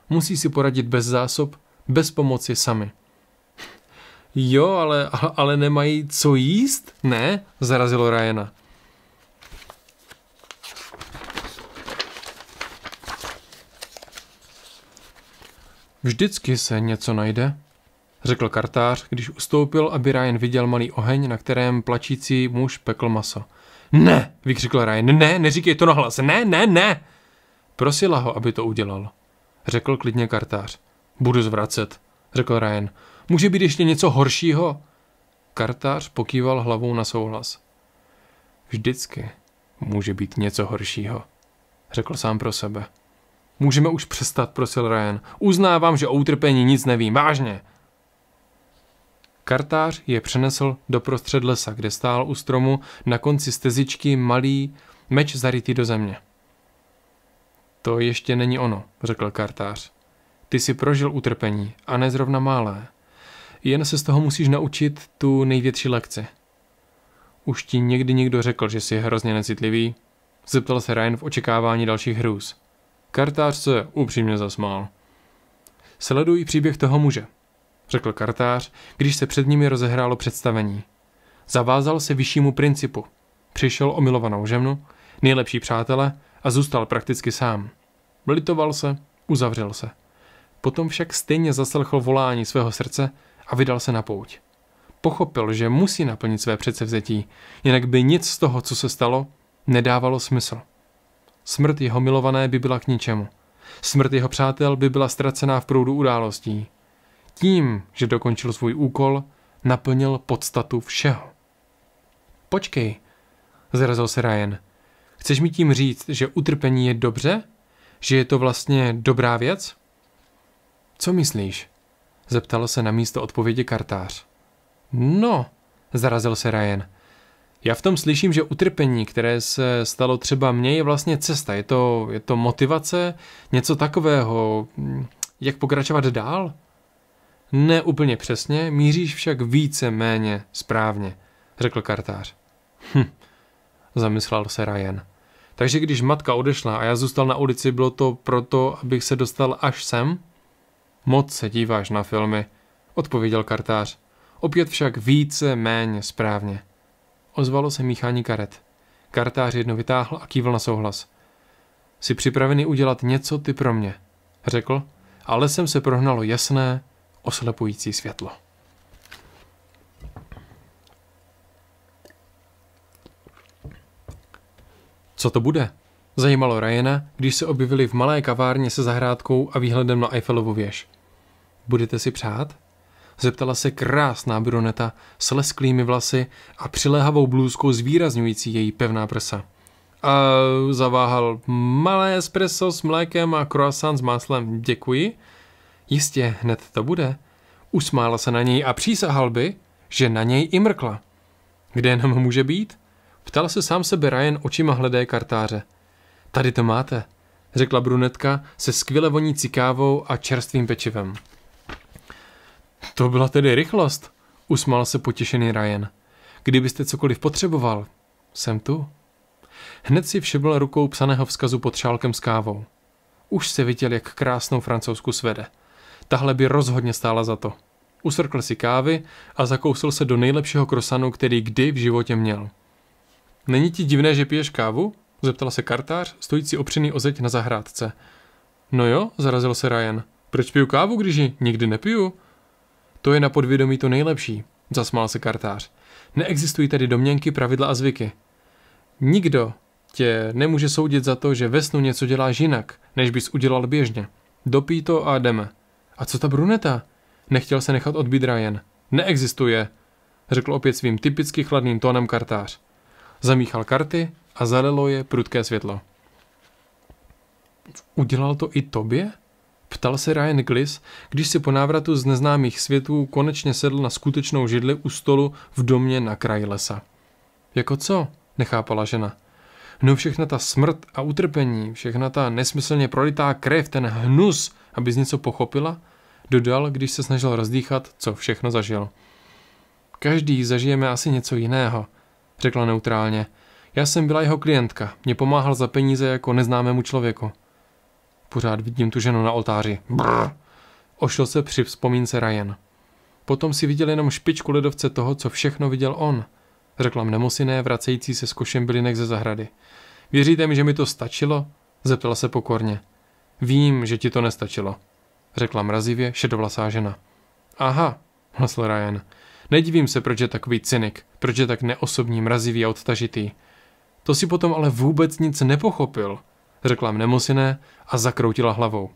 Musí si poradit bez zásob, bez pomoci sami. <laughs> Jo, ale, ale nemají co jíst? Ne, zarazilo Ryana. Vždycky se něco najde, řekl kartář, když ustoupil, aby Ryan viděl malý oheň, na kterém plačící muž pekl maso. Ne, vykřikl Ryan, ne, neříkej to nahlas, ne, ne, ne. Prosila ho, aby to udělal, řekl klidně kartář. Budu zvracet, řekl Ryan. Může být ještě něco horšího? Kartář pokýval hlavou na souhlas. Vždycky může být něco horšího, řekl sám pro sebe. Můžeme už přestat, prosil Ryan. Uznávám, že o utrpení nic nevím, vážně. Kartář je přenesl do prostřed lesa, kde stál u stromu na konci stezičky malý meč zarytý do země. To ještě není ono, řekl kartář. Ty si prožil utrpení a ne zrovna malé. Jen se z toho musíš naučit tu největší lekci. Už ti někdy někdo řekl, že jsi hrozně necitlivý? Zeptal se Ryan v očekávání dalších hrůz. Kartář se upřímně zasmál. Sledují příběh toho muže, řekl kartář, když se před nimi rozehrálo představení. Zavázal se vyššímu principu. Přišel o milovanou ženu, nejlepší přátele a zůstal prakticky sám. Litoval se, uzavřel se. Potom však stejně zaslechl volání svého srdce a vydal se na pouť. Pochopil, že musí naplnit své předsevzetí, jinak by nic z toho, co se stalo, nedávalo smysl. Smrt jeho milované by byla k ničemu. Smrt jeho přátel by byla ztracená v proudu událostí. Tím, že dokončil svůj úkol, naplnil podstatu všeho. Počkej, zrazil se Ryan. Chceš mi tím říct, že utrpení je dobře? Že je to vlastně dobrá věc? Co myslíš? Zeptal se na místo odpovědi kartář. No, zarazil se Ryan. Já v tom slyším, že utrpení, které se stalo třeba mně, je vlastně cesta, je to, je to motivace, něco takového, hm, jak pokračovat dál? Ne úplně přesně, míříš však více méně správně, řekl kartář. Hm, zamyslel se Ryan. Takže když matka odešla a já zůstal na ulici, bylo to proto, abych se dostal až sem? Moc se díváš na filmy, odpověděl kartář. Opět však více méně správně. Ozvalo se míchání karet. Kartář jedno vytáhl a kývl na souhlas. Jsi připravený udělat něco ty pro mě, řekl, ale jsem se prohnalo jasné, oslepující světlo. Co to bude? Zajímalo Ryana, když se objevili v malé kavárně se zahrádkou a výhledem na Eiffelovu věž. Budete si přát? Zeptala se krásná bruneta s lesklými vlasy a přiléhavou blůzkou zvýrazňující její pevná prsa. A zaváhal malé espresso s mlékem a croissant s máslem. Děkuji. Jistě, hned to bude. Usmála se na něj a přísahal by, že na něj i mrkla. Kde nám může být? Ptal se sám sebe Ryan očima hledé kartáře. Tady to máte, řekla brunetka se skvěle vonící kávou a čerstvým pečivem. To byla tedy rychlost, usmál se potěšený Ryan. Kdybyste cokoliv potřeboval, jsem tu. Hned si všebil rukou psaného vzkazu pod šálkem s kávou. Už se viděl, jak krásnou francouzsku svede. Tahle by rozhodně stála za to. Usrkl si kávy a zakousil se do nejlepšího krosanu, který kdy v životě měl. Není ti divné, že piješ kávu? Zeptal se kartář, stojící opřený o zeď na zahrádce. No jo, zarazil se Ryan. Proč piju kávu, když ji nikdy nepiju? To je na podvědomí to nejlepší, zasmál se kartář. Neexistují tedy domněnky, pravidla a zvyky. Nikdo tě nemůže soudit za to, že ve snu něco děláš jinak, než bys udělal běžně. Dopí to a jdeme. A co ta bruneta? Nechtěl se nechat odbít Ryan. Neexistuje, řekl opět svým typicky chladným tónem kartář. Zamíchal karty a zalilo je prudké světlo. Udělal to i tobě? Ptal se Ryan Gliss, když si po návratu z neznámých světů konečně sedl na skutečnou židli u stolu v domě na kraji lesa. Jako co? nechápala žena. No všechna ta smrt a utrpení, všechna ta nesmyslně prolitá krev, ten hnus, abys něco pochopila, dodal, když se snažil rozdýchat, co všechno zažil. Každý zažijeme asi něco jiného, řekla neutrálně. Já jsem byla jeho klientka, mě pomáhal za peníze jako neznámému člověku. Pořád vidím tu ženu na oltáři. Brr. Ošel se při vzpomínce Ryan. Potom si viděl jenom špičku ledovce toho, co všechno viděl on, řekla mnemosiné, vracející se s košem bylinek ze zahrady. Věříte mi, že mi to stačilo? Zeptala se pokorně. Vím, že ti to nestačilo, řekla mrazivě šedovlasá žena. Aha, hlasl Ryan. Nedivím se, proč je takový cynik, proč je tak neosobní, mrazivý a odtažitý. To si potom ale vůbec nic nepochopil, řekla mnemosiné a zakroutila hlavou.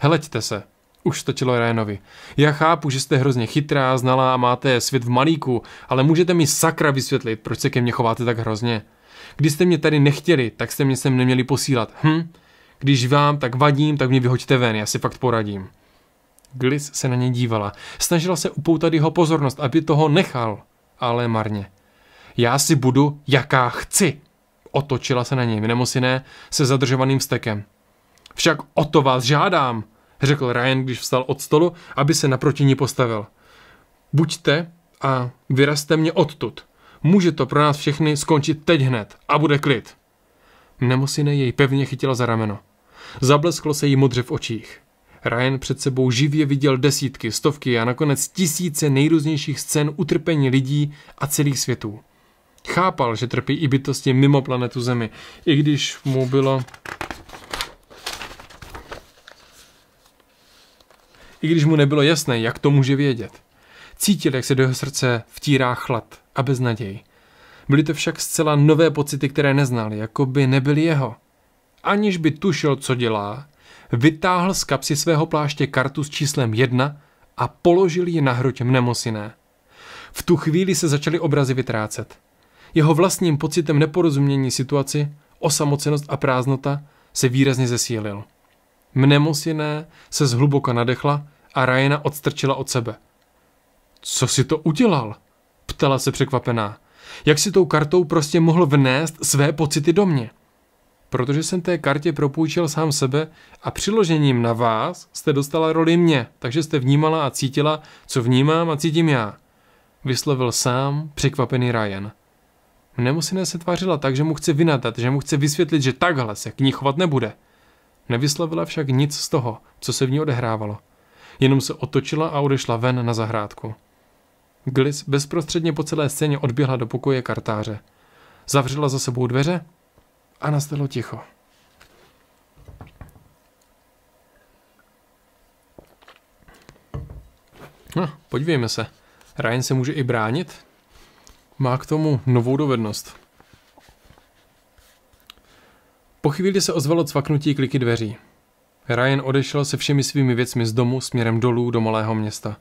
Heleďte se, už stočilo Ryanovi. Já chápu, že jste hrozně chytrá, znalá a máte svět v malíku, ale můžete mi sakra vysvětlit, proč se ke mně chováte tak hrozně. Když jste mě tady nechtěli, tak jste mě sem neměli posílat. Hm? Když vám tak vadím, tak mě vyhoďte ven, já si fakt poradím. Glis se na ně dívala. Snažila se upoutat jeho pozornost, aby toho nechal, ale marně. Já si budu, jaká chci. Otočila se na něj, ne, se zadržovaným stekem. Však o to vás žádám, řekl Ryan, když vstal od stolu, aby se naproti ní postavil. Buďte a vyrazte mě odtud. Může to pro nás všechny skončit teď hned a bude klid. Nemosine jej pevně chytila za rameno. Zablesklo se jí modře v očích. Ryan před sebou živě viděl desítky, stovky a nakonec tisíce nejrůznějších scén utrpení lidí a celých světů. Chápal, že trpí i bytosti mimo planetu Zemi, i když mu bylo i když mu nebylo jasné, jak to může vědět. Cítil, jak se do jeho srdce vtírá chlad a beznaděj. Byly to však zcela nové pocity, které neznal, jako by nebyl jeho. Aniž by tušil, co dělá, vytáhl z kapsy svého pláště kartu s číslem 1 a položil ji na hroť mnemosiné. V tu chvíli se začaly obrazy vytrácet. Jeho vlastním pocitem neporozumění situaci, osamocenost a prázdnota se výrazně zesílil. Mnemosiné se zhluboka nadechla a Ryana odstrčila od sebe. Co si to udělal? Ptala se překvapená. Jak si tou kartou prostě mohl vnést své pocity do mě? Protože jsem té kartě propůjčil sám sebe a přiložením na vás jste dostala roli mě, takže jste vnímala a cítila, co vnímám a cítím já. Vyslovil sám překvapený Ryan. Nemusina se tvářila tak, že mu chce vynadat, že mu chce vysvětlit, že takhle se k ní chovat nebude. Nevyslovila však nic z toho, co se v ní odehrávalo jenom se otočila a odešla ven na zahrádku. Glis bezprostředně po celé scéně odběhla do pokoje kartáře. Zavřela za sebou dveře a nastalo ticho. No, podívejme se. Ryan se může i bránit? Má k tomu novou dovednost. Po chvíli se ozvalo cvaknutí kliky dveří. Ryan odešel se všemi svými věcmi z domu směrem dolů do malého města.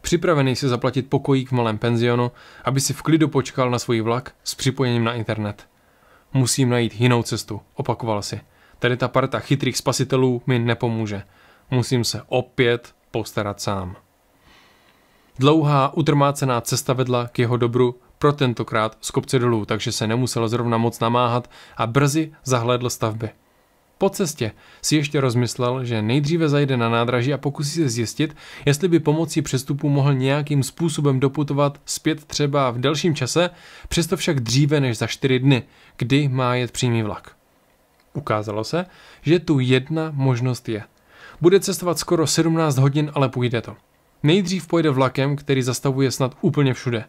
Připravený si zaplatit pokojík v malém penzionu, aby si v klidu počkal na svůj vlak s připojením na internet. Musím najít jinou cestu, opakoval si. Tady ta parta chytrých spasitelů mi nepomůže. Musím se opět postarat sám. Dlouhá, utrmácená cesta vedla k jeho dobru pro tentokrát z kopce dolů, takže se nemusel zrovna moc namáhat a brzy zahlédl stavby. Po cestě si ještě rozmyslel, že nejdříve zajde na nádraží a pokusí se zjistit, jestli by pomocí přestupu mohl nějakým způsobem doputovat zpět třeba v delším čase, přesto však dříve než za čtyři dny, kdy má jet přímý vlak. Ukázalo se, že tu jedna možnost je. Bude cestovat skoro 17 hodin, ale půjde to. Nejdřív pojede vlakem, který zastavuje snad úplně všude.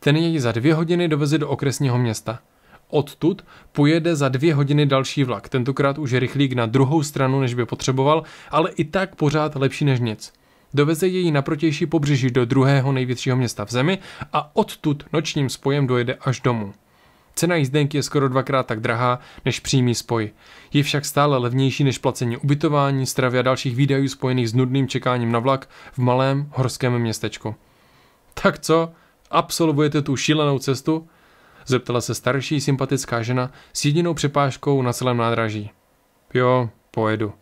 Ten jej za dvě hodiny doveze do okresního města – odtud pojede za dvě hodiny další vlak, tentokrát už rychlík na druhou stranu, než by potřeboval, ale i tak pořád lepší než nic. Doveze její na protější pobřeží do druhého největšího města v zemi a odtud nočním spojem dojede až domů. Cena jízdenky je skoro dvakrát tak drahá než přímý spoj. Je však stále levnější než placení ubytování, stravy a dalších výdajů spojených s nudným čekáním na vlak v malém horském městečku. Tak co? Absolvujete tu šílenou cestu? zeptala se starší sympatická žena s jedinou přepážkou na celém nádraží. Jo, pojedu,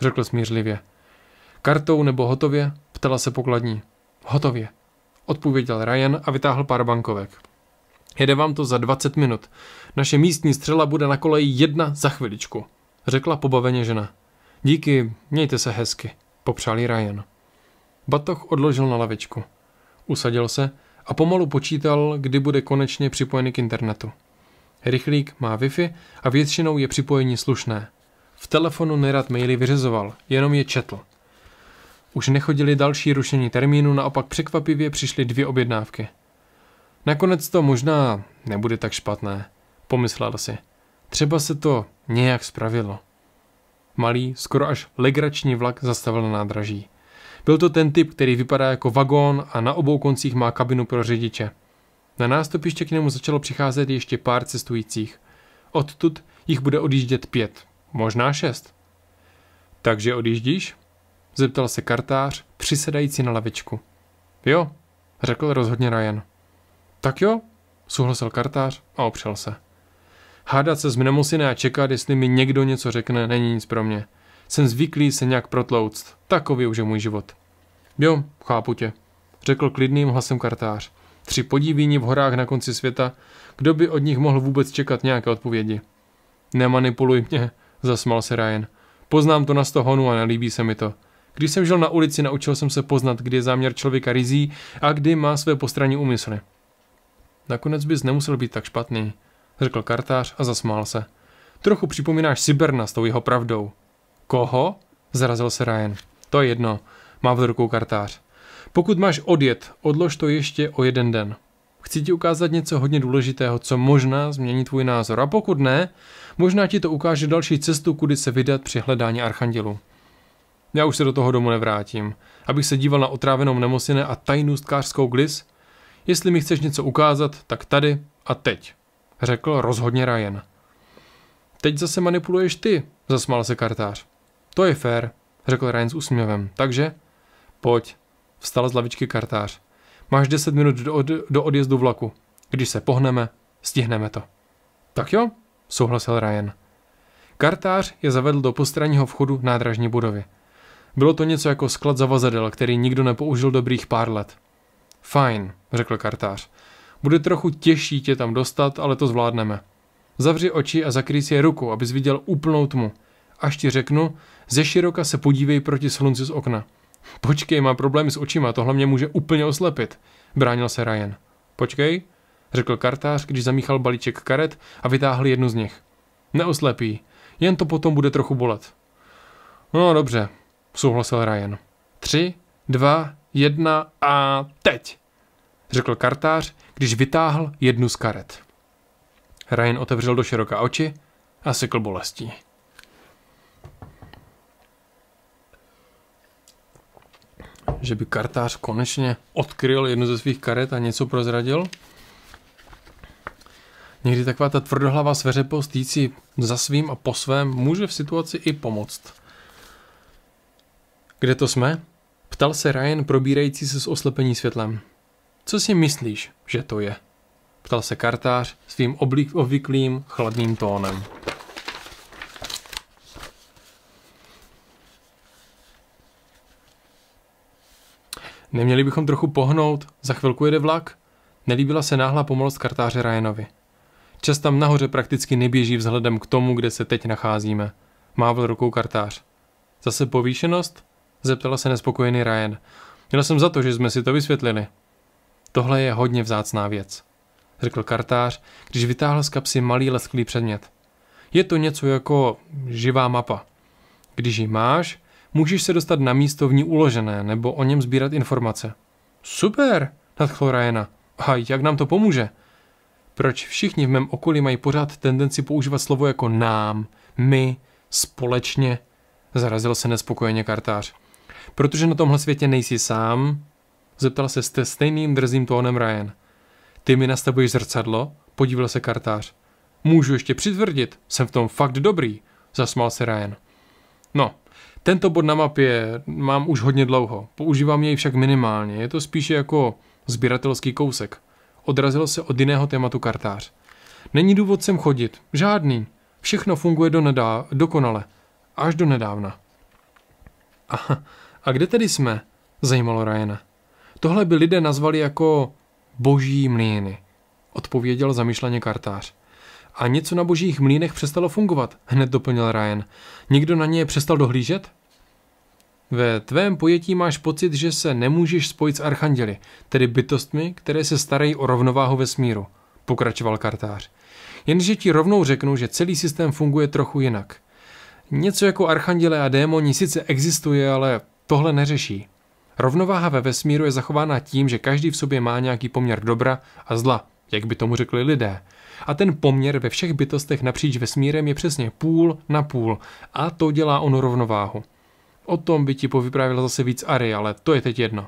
řekl smířlivě. Kartou nebo hotově? Ptala se pokladní. Hotově, odpověděl Ryan a vytáhl pár bankovek. Jede vám to za 20 minut. Naše místní střela bude na koleji jedna za chviličku, řekla pobaveně žena. Díky, mějte se hezky, popřál Ryan. Batoh odložil na lavičku. Usadil se a pomalu počítal, kdy bude konečně připojený k internetu. Rychlík má Wi-Fi a většinou je připojení slušné. V telefonu nerad maily vyřezoval, jenom je četl. Už nechodili další rušení termínu, naopak překvapivě přišly dvě objednávky. Nakonec to možná nebude tak špatné, pomyslel si. Třeba se to nějak spravilo. Malý, skoro až legrační vlak zastavil na nádraží. Byl to ten typ, který vypadá jako vagón a na obou koncích má kabinu pro řidiče. Na nástupiště k němu začalo přicházet ještě pár cestujících. Odtud jich bude odjíždět pět, možná šest. Takže odjíždíš? Zeptal se kartář, přisedající na lavičku. Jo, řekl rozhodně Ryan. Tak jo, souhlasil kartář a opřel se. Hádat se s mnemusiny a čekat, jestli mi někdo něco řekne, není nic pro mě. Jsem zvyklý se nějak protlouct. Takový už je můj život. Jo, chápu tě, řekl klidným hlasem kartář. Tři podívíni v horách na konci světa, kdo by od nich mohl vůbec čekat nějaké odpovědi? Nemanipuluj mě, zasmal se Ryan. Poznám to na sto honu a nelíbí se mi to. Když jsem žil na ulici, naučil jsem se poznat, kdy je záměr člověka rizí a kdy má své postranní úmysly. Nakonec bys nemusel být tak špatný, řekl kartář a zasmál se. Trochu připomínáš Siberna s tou jeho pravdou. Koho? Zrazil se Ryan. To je jedno, má v rukou kartář. Pokud máš odjet, odlož to ještě o jeden den. Chci ti ukázat něco hodně důležitého, co možná změní tvůj názor. A pokud ne, možná ti to ukáže další cestu, kudy se vydat při hledání archandělu. Já už se do toho domu nevrátím. Abych se díval na otrávenou nemocine a tajnou stkářskou glis? Jestli mi chceš něco ukázat, tak tady a teď, řekl rozhodně Ryan. Teď zase manipuluješ ty, zasmál se kartář. To je fér, řekl Ryan s úsměvem. Takže? Pojď. Vstal z lavičky kartář. Máš 10 minut do, od, do odjezdu vlaku. Když se pohneme, stihneme to. Tak jo, souhlasil Ryan. Kartář je zavedl do postranního vchodu nádražní budovy. Bylo to něco jako sklad zavazadel, který nikdo nepoužil dobrých pár let. Fajn, řekl kartář. Bude trochu těžší tě tam dostat, ale to zvládneme. Zavři oči a zakryj si je ruku, abys viděl úplnou tmu. Až ti řeknu, ze široka se podívej proti slunci z okna. Počkej, má problémy s očima, tohle mě může úplně oslepit, bránil se Ryan. Počkej, řekl kartář, když zamíchal balíček karet a vytáhl jednu z nich. Neoslepí, jen to potom bude trochu bolet. No dobře, souhlasil Ryan. Tři, dva, jedna a teď, řekl kartář, když vytáhl jednu z karet. Ryan otevřel do široka oči a sykl bolestí. že by kartář konečně odkryl jednu ze svých karet a něco prozradil. Někdy taková ta tvrdohlava sveřepost jící za svým a po svém může v situaci i pomoct. Kde to jsme? Ptal se Ryan, probírající se s oslepení světlem. Co si myslíš, že to je? Ptal se kartář svým oblík obvyklým chladným tónem. Neměli bychom trochu pohnout, za chvilku jede vlak? Nelíbila se náhla pomalost kartáře Ryanovi. Čas tam nahoře prakticky neběží vzhledem k tomu, kde se teď nacházíme. Mávl rukou kartář. Zase povýšenost? Zeptala se nespokojený Ryan. Měl jsem za to, že jsme si to vysvětlili. Tohle je hodně vzácná věc, řekl kartář, když vytáhl z kapsy malý lesklý předmět. Je to něco jako živá mapa. Když ji máš, můžeš se dostat na místo v ní uložené nebo o něm sbírat informace. Super, nadchlo Ryana. A jak nám to pomůže? Proč všichni v mém okolí mají pořád tendenci používat slovo jako nám, my, společně? Zarazil se nespokojeně kartář. Protože na tomhle světě nejsi sám, zeptal se s stejným drzým tónem Ryan. Ty mi nastavuješ zrcadlo? Podíval se kartář. Můžu ještě přitvrdit, jsem v tom fakt dobrý, zasmál se Ryan. No, tento bod na mapě mám už hodně dlouho, používám jej však minimálně, je to spíše jako sběratelský kousek. Odrazil se od jiného tématu kartář. Není důvod sem chodit, žádný. Všechno funguje do nedá- dokonale. Až do nedávna. Aha, a kde tedy jsme? Zajímalo Ryana. Tohle by lidé nazvali jako boží mlýny, odpověděl zamýšleně kartář a něco na božích mlínech přestalo fungovat, hned doplnil Ryan. Někdo na ně přestal dohlížet? Ve tvém pojetí máš pocit, že se nemůžeš spojit s archanděli, tedy bytostmi, které se starají o rovnováhu vesmíru, pokračoval kartář. Jenže ti rovnou řeknu, že celý systém funguje trochu jinak. Něco jako archanděle a démoni sice existuje, ale tohle neřeší. Rovnováha ve vesmíru je zachována tím, že každý v sobě má nějaký poměr dobra a zla, jak by tomu řekli lidé – a ten poměr ve všech bytostech napříč vesmírem je přesně půl na půl. A to dělá ono rovnováhu. O tom by ti povyprávěla zase víc Ari, ale to je teď jedno.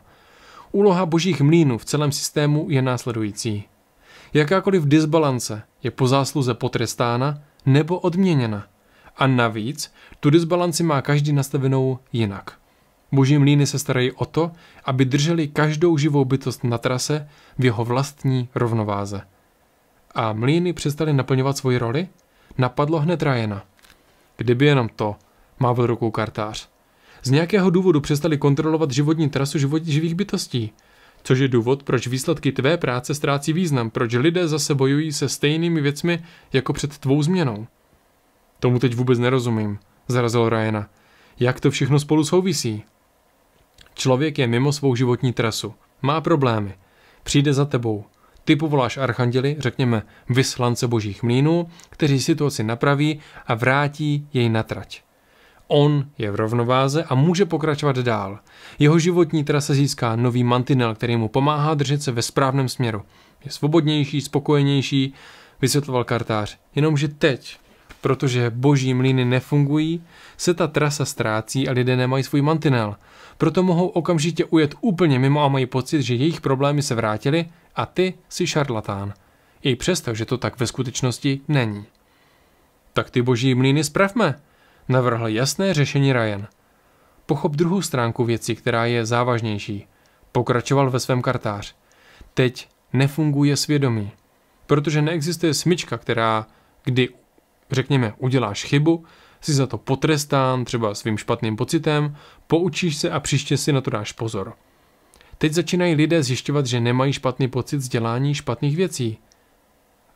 Úloha božích mlínů v celém systému je následující. Jakákoliv disbalance je po zásluze potrestána nebo odměněna. A navíc tu disbalanci má každý nastavenou jinak. Boží mlíny se starají o to, aby drželi každou živou bytost na trase v jeho vlastní rovnováze a mlýny přestaly naplňovat svoji roli, napadlo hned Ryana. Kdyby jenom to, v rukou kartář. Z nějakého důvodu přestali kontrolovat životní trasu život živých bytostí, což je důvod, proč výsledky tvé práce ztrácí význam, proč lidé zase bojují se stejnými věcmi jako před tvou změnou. Tomu teď vůbec nerozumím, zarazil Ryana. Jak to všechno spolu souvisí? Člověk je mimo svou životní trasu, má problémy, přijde za tebou, ty povoláš archanděli, řekněme vyslance božích mlínů, kteří situaci napraví a vrátí jej na trať. On je v rovnováze a může pokračovat dál. Jeho životní trasa získá nový mantinel, který mu pomáhá držet se ve správném směru. Je svobodnější, spokojenější, vysvětloval kartář. Jenomže teď, protože boží mlíny nefungují, se ta trasa ztrácí a lidé nemají svůj mantinel – proto mohou okamžitě ujet úplně mimo a mají pocit, že jejich problémy se vrátily a ty si šarlatán. I přesto, že to tak ve skutečnosti není. Tak ty boží mlýny spravme, navrhl jasné řešení Ryan. Pochop druhou stránku věci, která je závažnější. Pokračoval ve svém kartář. Teď nefunguje svědomí, protože neexistuje smyčka, která, kdy, řekněme, uděláš chybu, jsi za to potrestán třeba svým špatným pocitem, poučíš se a příště si na to dáš pozor. Teď začínají lidé zjišťovat, že nemají špatný pocit z dělání špatných věcí.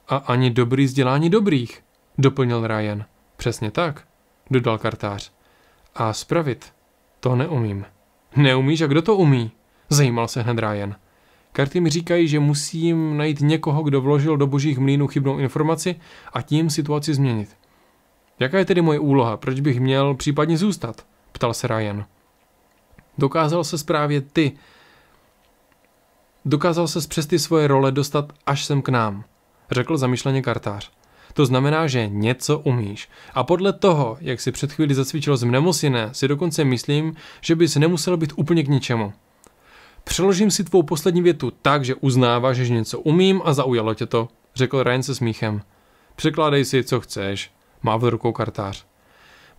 A ani dobrý z dělání dobrých, doplnil Ryan. Přesně tak, dodal kartář. A spravit? To neumím. Neumíš a kdo to umí? Zajímal se hned Ryan. Karty mi říkají, že musím najít někoho, kdo vložil do božích mlínů chybnou informaci a tím situaci změnit. Jaká je tedy moje úloha? Proč bych měl případně zůstat? Ptal se Ryan. Dokázal se právě ty. Dokázal se přes ty svoje role dostat až sem k nám, řekl zamýšleně kartář. To znamená, že něco umíš. A podle toho, jak si před chvíli zacvičil z mnemosiné, si dokonce myslím, že bys nemusel být úplně k ničemu. Přeložím si tvou poslední větu tak, že uznáváš, že něco umím a zaujalo tě to, řekl Ryan se smíchem. Překládej si, co chceš, Mávl rukou kartář.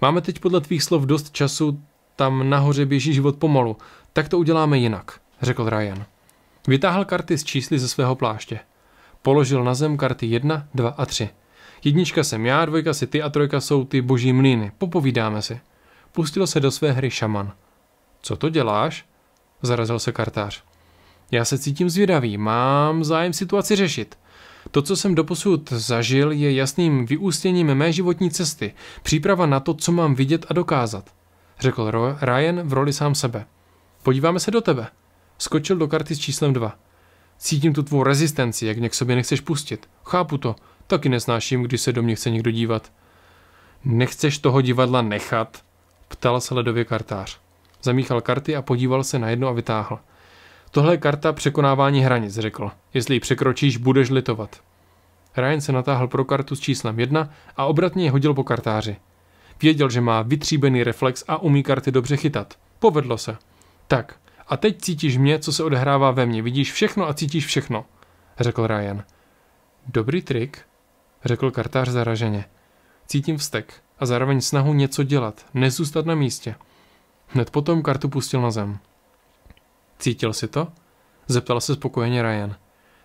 Máme teď podle tvých slov dost času, tam nahoře běží život pomalu. Tak to uděláme jinak, řekl Ryan. Vytáhl karty z čísly ze svého pláště. Položil na zem karty 1, 2 a 3. Jednička jsem já, dvojka si ty a trojka jsou ty boží mlýny. Popovídáme si. Pustil se do své hry šaman. Co to děláš? Zarazil se kartář. Já se cítím zvědavý, mám zájem situaci řešit. To, co jsem doposud zažil, je jasným vyústěním mé životní cesty, příprava na to, co mám vidět a dokázat, řekl Ryan v roli sám sebe. Podíváme se do tebe. Skočil do karty s číslem 2. Cítím tu tvou rezistenci, jak mě k sobě nechceš pustit. Chápu to, taky nesnáším, když se do mě chce někdo dívat. Nechceš toho divadla nechat? Ptal se ledově kartář. Zamíchal karty a podíval se na jedno a vytáhl. Tohle je karta překonávání hranic, řekl. Jestli ji překročíš, budeš litovat. Ryan se natáhl pro kartu s číslem 1 a obratně je hodil po kartáři. Věděl, že má vytříbený reflex a umí karty dobře chytat. Povedlo se. Tak, a teď cítíš mě, co se odehrává ve mně. Vidíš všechno a cítíš všechno, řekl Ryan. Dobrý trik, řekl kartář zaraženě. Cítím vztek a zároveň snahu něco dělat, nezůstat na místě. Hned potom kartu pustil na zem. Cítil si to? Zeptal se spokojeně Ryan.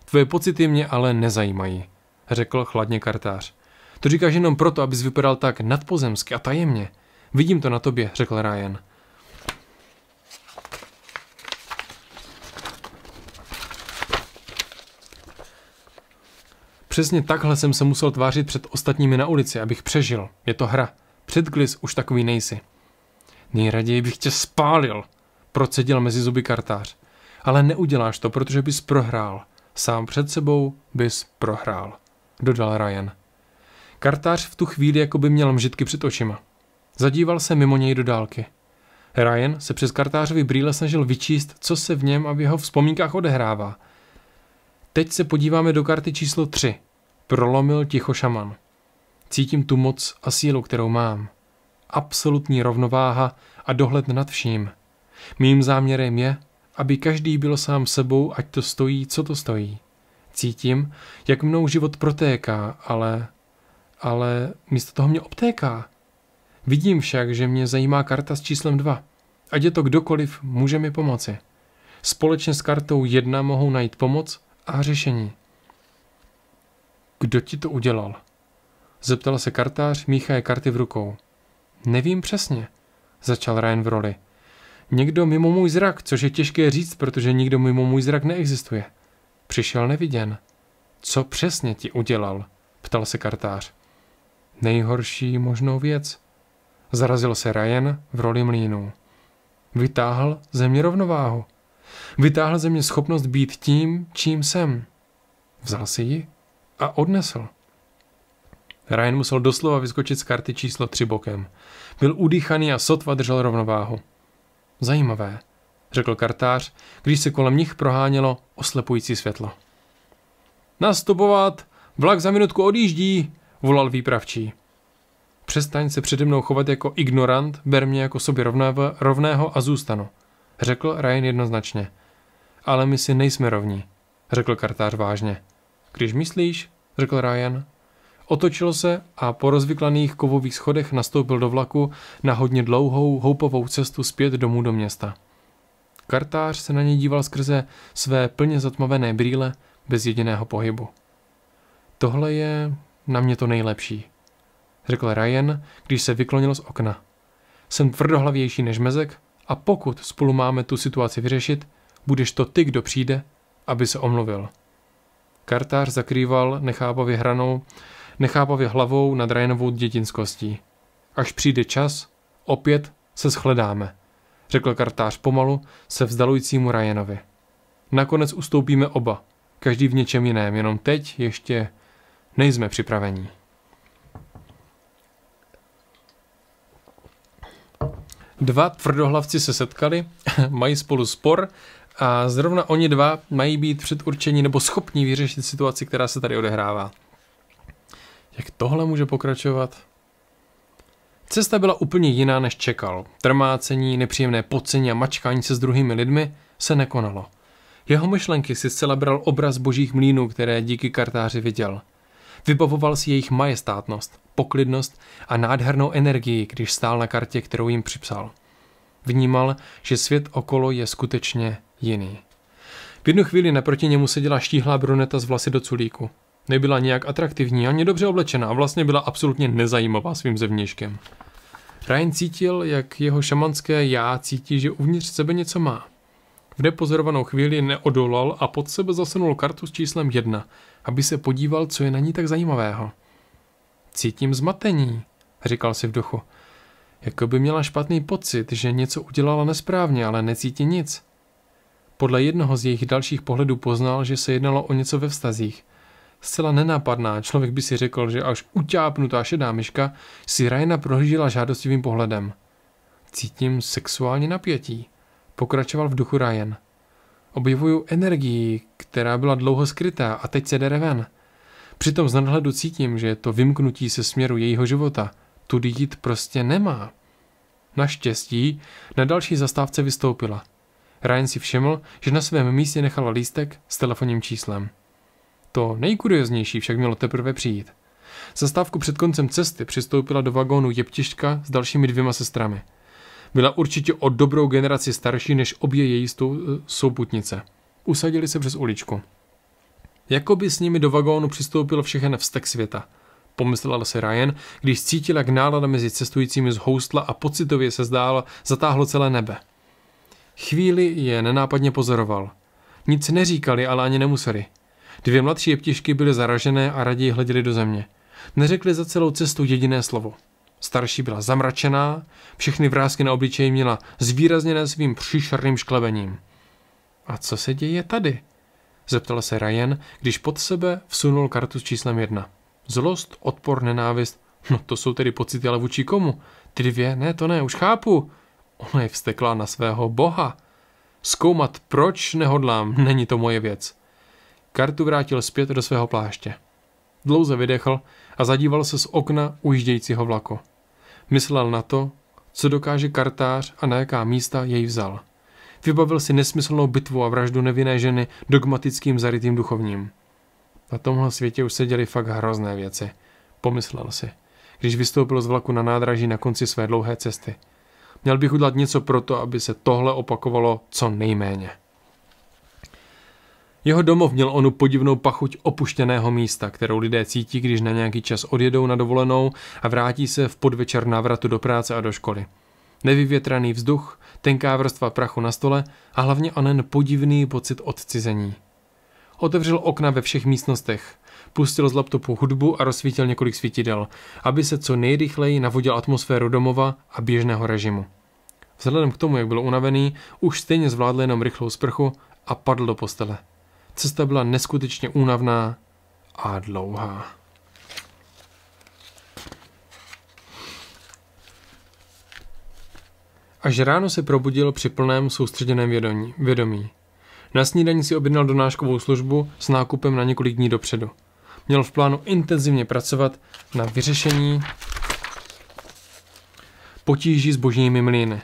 Tvoje pocity mě ale nezajímají, řekl chladně kartář. To říkáš jenom proto, abys vypadal tak nadpozemsky a tajemně. Vidím to na tobě, řekl Ryan. Přesně takhle jsem se musel tvářit před ostatními na ulici, abych přežil. Je to hra. Před Glis už takový nejsi. Nejraději bych tě spálil, procedil mezi zuby kartář. Ale neuděláš to, protože bys prohrál. Sám před sebou bys prohrál, dodal Ryan. Kartář v tu chvíli jako by měl mžitky před očima. Zadíval se mimo něj do dálky. Ryan se přes kartářovi brýle snažil vyčíst, co se v něm a v jeho vzpomínkách odehrává. Teď se podíváme do karty číslo 3. Prolomil ticho šaman. Cítím tu moc a sílu, kterou mám. Absolutní rovnováha a dohled nad vším – Mým záměrem je, aby každý byl sám sebou, ať to stojí, co to stojí. Cítím, jak mnou život protéká, ale... ale místo toho mě obtéká. Vidím však, že mě zajímá karta s číslem 2. Ať je to kdokoliv, může mi pomoci. Společně s kartou 1 mohou najít pomoc a řešení. Kdo ti to udělal? Zeptal se kartář, míchaje karty v rukou. Nevím přesně, začal Ryan v roli. Někdo mimo můj zrak, což je těžké říct, protože nikdo mimo můj zrak neexistuje. Přišel neviděn. Co přesně ti udělal? Ptal se kartář. Nejhorší možnou věc. Zarazil se Ryan v roli mlínů. Vytáhl ze mě rovnováhu. Vytáhl ze mě schopnost být tím, čím jsem. Vzal si ji a odnesl. Ryan musel doslova vyskočit z karty číslo tři bokem. Byl udýchaný a sotva držel rovnováhu. Zajímavé, řekl kartář, když se kolem nich prohánělo oslepující světlo. Nastupovat! Vlak za minutku odjíždí, volal výpravčí. Přestaň se přede mnou chovat jako ignorant, ber mě jako sobě rovného, rovného a zůstanu, řekl Ryan jednoznačně. Ale my si nejsme rovní, řekl kartář vážně. Když myslíš, řekl Ryan, Otočil se a po rozvyklaných kovových schodech nastoupil do vlaku na hodně dlouhou houpovou cestu zpět domů do města. Kartář se na něj díval skrze své plně zatmavené brýle bez jediného pohybu. Tohle je na mě to nejlepší, řekl Ryan, když se vyklonil z okna. Jsem tvrdohlavější než mezek a pokud spolu máme tu situaci vyřešit, budeš to ty, kdo přijde, aby se omluvil. Kartář zakrýval nechápavě hranou nechápavě hlavou nad Ryanovou dětinskostí. Až přijde čas, opět se shledáme, řekl kartář pomalu se vzdalujícímu Ryanovi. Nakonec ustoupíme oba, každý v něčem jiném, jenom teď ještě nejsme připravení. Dva tvrdohlavci se setkali, <laughs> mají spolu spor a zrovna oni dva mají být předurčení nebo schopní vyřešit situaci, která se tady odehrává. Jak tohle může pokračovat? Cesta byla úplně jiná, než čekal. Trmácení, nepříjemné pocení a mačkání se s druhými lidmi se nekonalo. Jeho myšlenky si zcela bral obraz božích mlínů, které díky kartáři viděl. Vybavoval si jejich majestátnost, poklidnost a nádhernou energii, když stál na kartě, kterou jim připsal. Vnímal, že svět okolo je skutečně jiný. V jednu chvíli naproti němu seděla štíhlá bruneta z vlasy do culíku. Nebyla nějak atraktivní ani dobře oblečená a vlastně byla absolutně nezajímavá svým zevnějškem. Ryan cítil, jak jeho šamanské já cítí, že uvnitř sebe něco má. V nepozorovanou chvíli neodolal a pod sebe zasunul kartu s číslem 1, aby se podíval, co je na ní tak zajímavého. Cítím zmatení, říkal si v duchu. Jako by měla špatný pocit, že něco udělala nesprávně, ale necítí nic. Podle jednoho z jejich dalších pohledů poznal, že se jednalo o něco ve vztazích – zcela nenápadná. Člověk by si řekl, že až utápnutá šedá myška si Ryana prohlížela žádostivým pohledem. Cítím sexuální napětí, pokračoval v duchu Ryan. Objevuju energii, která byla dlouho skrytá a teď se dere ven. Přitom z nadhledu cítím, že to vymknutí se směru jejího života tudy jít prostě nemá. Naštěstí na další zastávce vystoupila. Ryan si všiml, že na svém místě nechala lístek s telefonním číslem. To nejkurioznější však mělo teprve přijít. Zastávku před koncem cesty přistoupila do vagónu jeptiška s dalšími dvěma sestrami. Byla určitě o dobrou generaci starší než obě její souputnice. Usadili se přes uličku. Jakoby s nimi do vagónu přistoupil všechen vztek světa. Pomyslel si Ryan, když cítil, jak nálada mezi cestujícími zhoustla a pocitově se zdálo, zatáhlo celé nebe. Chvíli je nenápadně pozoroval. Nic neříkali, ale ani nemuseli. Dvě mladší jeptišky byly zaražené a raději hleděly do země. Neřekli za celou cestu jediné slovo. Starší byla zamračená, všechny vrázky na obličeji měla zvýrazněné svým příšerným šklebením. A co se děje tady? Zeptal se Ryan, když pod sebe vsunul kartu s číslem jedna. Zlost, odpor, nenávist. No to jsou tedy pocity, ale vůči komu? Ty dvě? Ne, to ne, už chápu. Ona je vstekla na svého boha. Zkoumat, proč nehodlám, není to moje věc. Kartu vrátil zpět do svého pláště. Dlouze vydechl a zadíval se z okna ujíždějícího vlaku. Myslel na to, co dokáže kartář a na jaká místa jej vzal. Vybavil si nesmyslnou bitvu a vraždu nevinné ženy dogmatickým zarytým duchovním. Na tomhle světě už se fakt hrozné věci, pomyslel si, když vystoupil z vlaku na nádraží na konci své dlouhé cesty. Měl bych udělat něco pro to, aby se tohle opakovalo co nejméně. Jeho domov měl onu podivnou pachuť opuštěného místa, kterou lidé cítí, když na nějaký čas odjedou na dovolenou a vrátí se v podvečer návratu do práce a do školy. Nevyvětraný vzduch, tenká vrstva prachu na stole a hlavně onen podivný pocit odcizení. Otevřel okna ve všech místnostech, pustil z laptopu hudbu a rozsvítil několik svítidel, aby se co nejrychleji navodil atmosféru domova a běžného režimu. Vzhledem k tomu, jak byl unavený, už stejně zvládl jenom rychlou sprchu a padl do postele. Cesta byla neskutečně únavná a dlouhá. Až ráno se probudil při plném soustředěném vědomí. vědomí. Na snídaní si objednal donáškovou službu s nákupem na několik dní dopředu. Měl v plánu intenzivně pracovat na vyřešení potíží s božními mlýny.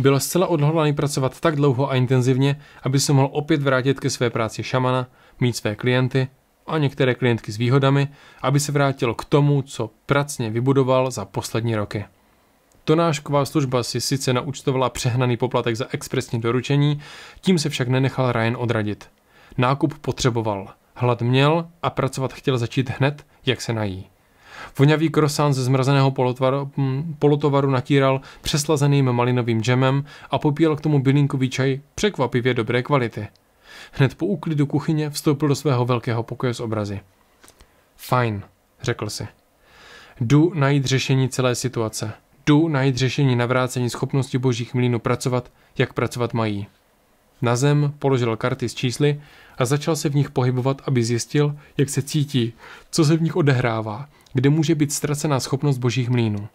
Byl zcela odhodlaný pracovat tak dlouho a intenzivně, aby se mohl opět vrátit ke své práci šamana, mít své klienty a některé klientky s výhodami, aby se vrátil k tomu, co pracně vybudoval za poslední roky. Tonášková služba si sice naučtovala přehnaný poplatek za expresní doručení, tím se však nenechal Ryan odradit. Nákup potřeboval, hlad měl a pracovat chtěl začít hned, jak se nají. Voňavý krosán ze zmrazeného polotvaru, hm, polotovaru natíral přeslazeným malinovým džemem a popíjel k tomu bylinkový čaj překvapivě dobré kvality. Hned po úklidu kuchyně vstoupil do svého velkého pokoje s obrazy. Fajn, řekl si. Jdu najít řešení celé situace. Jdu najít řešení navrácení schopnosti božích mlínů pracovat, jak pracovat mají. Na zem položil karty s čísly a začal se v nich pohybovat, aby zjistil, jak se cítí, co se v nich odehrává, kde může být ztracená schopnost božích mlínů.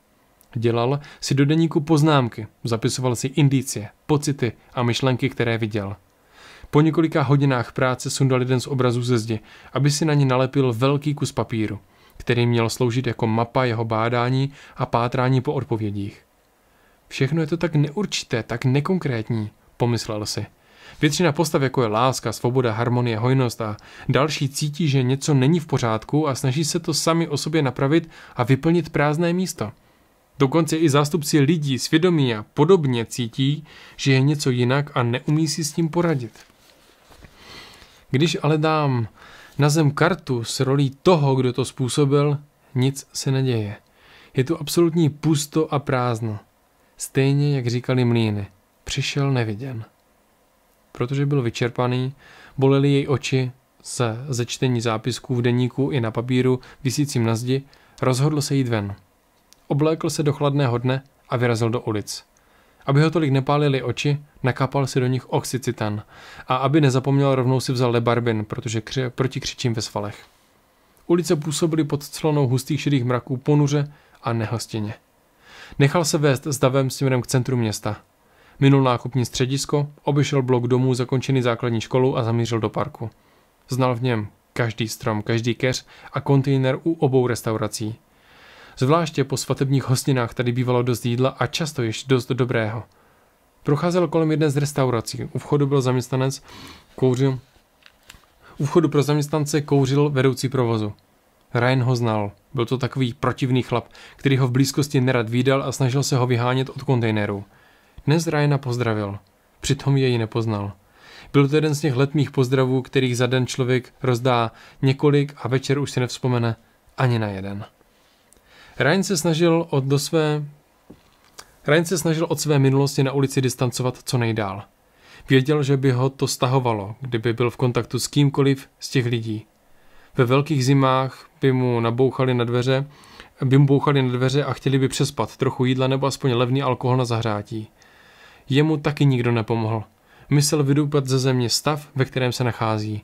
Dělal si do deníku poznámky, zapisoval si indicie, pocity a myšlenky, které viděl. Po několika hodinách práce sundal jeden z obrazů ze zdi, aby si na ní nalepil velký kus papíru, který měl sloužit jako mapa jeho bádání a pátrání po odpovědích. Všechno je to tak neurčité, tak nekonkrétní, pomyslel si – Většina postav, jako je láska, svoboda, harmonie, hojnost a další, cítí, že něco není v pořádku a snaží se to sami o sobě napravit a vyplnit prázdné místo. Dokonce i zástupci lidí, svědomí a podobně cítí, že je něco jinak a neumí si s tím poradit. Když ale dám na zem kartu s rolí toho, kdo to způsobil, nic se neděje. Je tu absolutní pusto a prázdno. Stejně jak říkali mlíny. Přišel neviděn protože byl vyčerpaný, bolely jej oči se ze čtení zápisků v deníku i na papíru vysícím na zdi, rozhodl se jít ven. Oblékl se do chladného dne a vyrazil do ulic. Aby ho tolik nepálili oči, nakapal si do nich oxycitan a aby nezapomněl, rovnou si vzal lebarbin, protože kři, proti křičím ve svalech. Ulice působily pod clonou hustých širých mraků ponuře a nehostinně. Nechal se vést s davem směrem k centru města – Minul nákupní středisko, obyšel blok domů zakončený základní školou a zamířil do parku. Znal v něm každý strom, každý keř a kontejner u obou restaurací. Zvláště po svatebních hostinách tady bývalo dost jídla a často ještě dost dobrého. Procházel kolem jedné z restaurací. U vchodu byl zaměstnanec, kouřil. U vchodu pro zaměstnance kouřil vedoucí provozu. Ryan ho znal. Byl to takový protivný chlap, který ho v blízkosti nerad výdal a snažil se ho vyhánět od kontejnerů. Dnes Ryana pozdravil. Přitom jej nepoznal. Byl to jeden z těch letmých pozdravů, kterých za den člověk rozdá několik a večer už si nevzpomene ani na jeden. Ryan se snažil od do své... Ryan se snažil od své minulosti na ulici distancovat co nejdál. Věděl, že by ho to stahovalo, kdyby byl v kontaktu s kýmkoliv z těch lidí. Ve velkých zimách by mu nabouchali na dveře, by mu bouchali na dveře a chtěli by přespat trochu jídla nebo aspoň levný alkohol na zahřátí. Jemu taky nikdo nepomohl. Myslel vydupat ze země stav, ve kterém se nachází.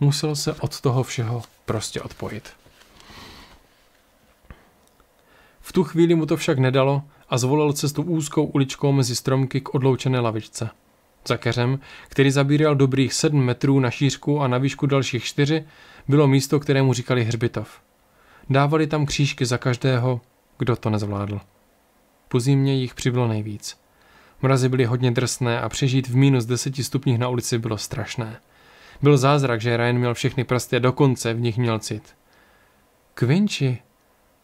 Musel se od toho všeho prostě odpojit. V tu chvíli mu to však nedalo a zvolil cestu úzkou uličkou mezi stromky k odloučené lavičce. Za keřem, který zabíral dobrých 7 metrů na šířku a na výšku dalších 4, bylo místo, kterému říkali Hřbitov. Dávali tam křížky za každého, kdo to nezvládl. Po zimě jich přibylo nejvíc. Mrazy byly hodně drsné a přežít v minus 10 stupních na ulici bylo strašné. Byl zázrak, že Ryan měl všechny prsty a dokonce v nich měl cit. Kvinči,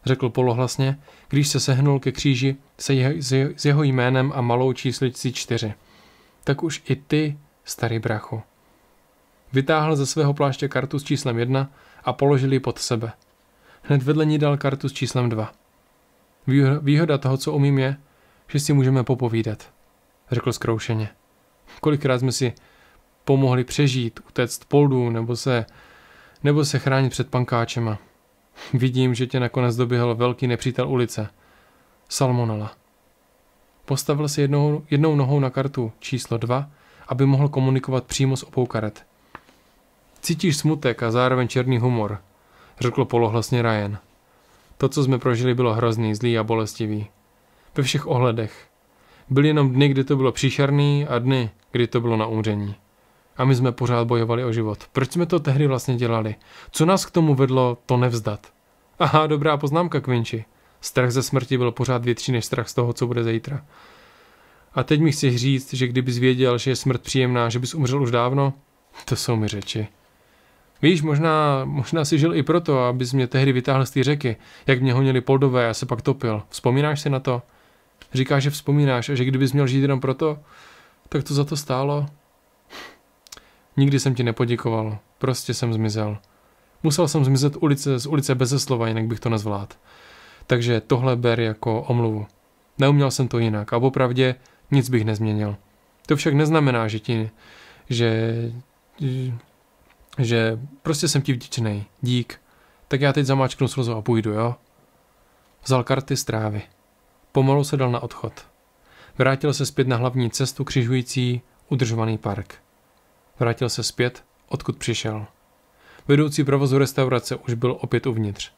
řekl polohlasně, když se sehnul ke kříži se jeho, s jeho jménem a malou číslicí čtyři. Tak už i ty, starý brachu. Vytáhl ze svého pláště kartu s číslem jedna a položil ji pod sebe. Hned vedle ní dal kartu s číslem dva. Výhoda toho, co umím, je, že si můžeme popovídat řekl zkroušeně. Kolikrát jsme si pomohli přežít, utéct poldu nebo se, nebo se chránit před pankáčema. Vidím, že tě nakonec doběhl velký nepřítel ulice. Salmonala. Postavil se jednou, jednou nohou na kartu číslo 2, aby mohl komunikovat přímo s obou karet. Cítíš smutek a zároveň černý humor, řekl polohlasně Ryan. To, co jsme prožili, bylo hrozný, zlý a bolestivý. Ve všech ohledech. Byly jenom dny, kdy to bylo příšerný a dny, kdy to bylo na umření. A my jsme pořád bojovali o život. Proč jsme to tehdy vlastně dělali? Co nás k tomu vedlo to nevzdat? Aha, dobrá poznámka, Kvinči. Strach ze smrti byl pořád větší než strach z toho, co bude zítra. A teď mi chci říct, že kdybys věděl, že je smrt příjemná, že bys umřel už dávno? To jsou mi řeči. Víš, možná, možná si žil i proto, abys mě tehdy vytáhl z té řeky, jak mě honili poldové a se pak topil. Vzpomínáš si na to? Říká, že vzpomínáš a že kdybys měl žít jenom proto, tak to za to stálo. Nikdy jsem ti nepoděkoval, prostě jsem zmizel. Musel jsem zmizet ulice, z ulice bez slova, jinak bych to nezvládl. Takže tohle ber jako omluvu. Neuměl jsem to jinak a opravdě nic bych nezměnil. To však neznamená, že ti, že, že prostě jsem ti vděčný. Dík. Tak já teď zamáčknu slzu a půjdu, jo? Vzal karty strávy. trávy. Pomalu se dal na odchod. Vrátil se zpět na hlavní cestu křižující udržovaný park. Vrátil se zpět, odkud přišel. Vedoucí provozu restaurace už byl opět uvnitř.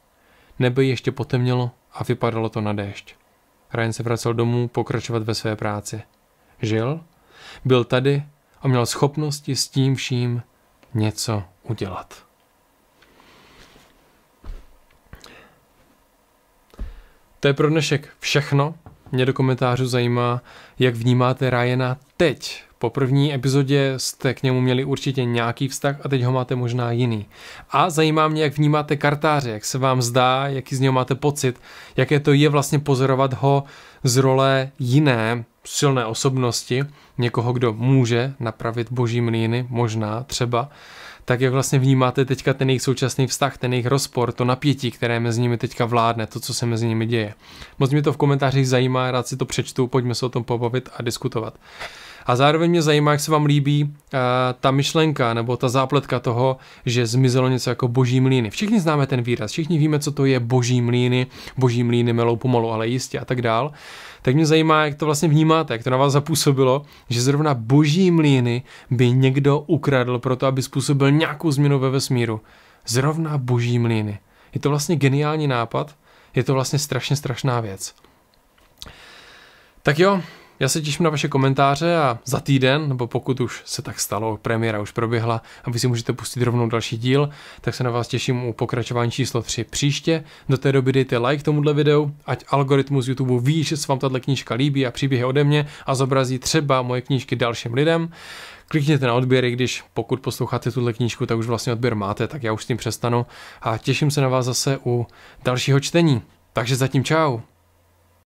Nebe ještě potemnělo a vypadalo to na déšť. Ryan se vracel domů pokračovat ve své práci. Žil, byl tady a měl schopnosti s tím vším něco udělat. To je pro dnešek všechno. Mě do komentářů zajímá, jak vnímáte Ryana teď. Po první epizodě jste k němu měli určitě nějaký vztah a teď ho máte možná jiný. A zajímá mě, jak vnímáte kartáře, jak se vám zdá, jaký z něho máte pocit, jaké to je vlastně pozorovat ho z role jiné, silné osobnosti, někoho, kdo může napravit boží mlíny, možná, třeba tak jak vlastně vnímáte teďka ten jejich současný vztah, ten jejich rozpor, to napětí, které mezi nimi teďka vládne, to, co se mezi nimi děje. Moc mě to v komentářích zajímá, rád si to přečtu, pojďme se o tom pobavit a diskutovat. A zároveň mě zajímá, jak se vám líbí uh, ta myšlenka nebo ta zápletka toho, že zmizelo něco jako boží mlíny. Všichni známe ten výraz, všichni víme, co to je boží mlíny, boží mlíny melou pomalu, ale jistě a tak dál tak mě zajímá, jak to vlastně vnímáte, jak to na vás zapůsobilo, že zrovna boží mlíny by někdo ukradl to, aby způsobil nějakou změnu ve vesmíru. Zrovna boží mlíny. Je to vlastně geniální nápad, je to vlastně strašně strašná věc. Tak jo, já se těším na vaše komentáře a za týden, nebo pokud už se tak stalo, premiéra už proběhla a vy si můžete pustit rovnou další díl, tak se na vás těším u pokračování číslo 3 příště. Do té doby dejte like tomuhle videu, ať algoritmus YouTube ví, že se vám tato knížka líbí a příběhy ode mě a zobrazí třeba moje knížky dalším lidem. Klikněte na odběry, když pokud posloucháte tuhle knížku, tak už vlastně odběr máte, tak já už s tím přestanu a těším se na vás zase u dalšího čtení. Takže zatím čau.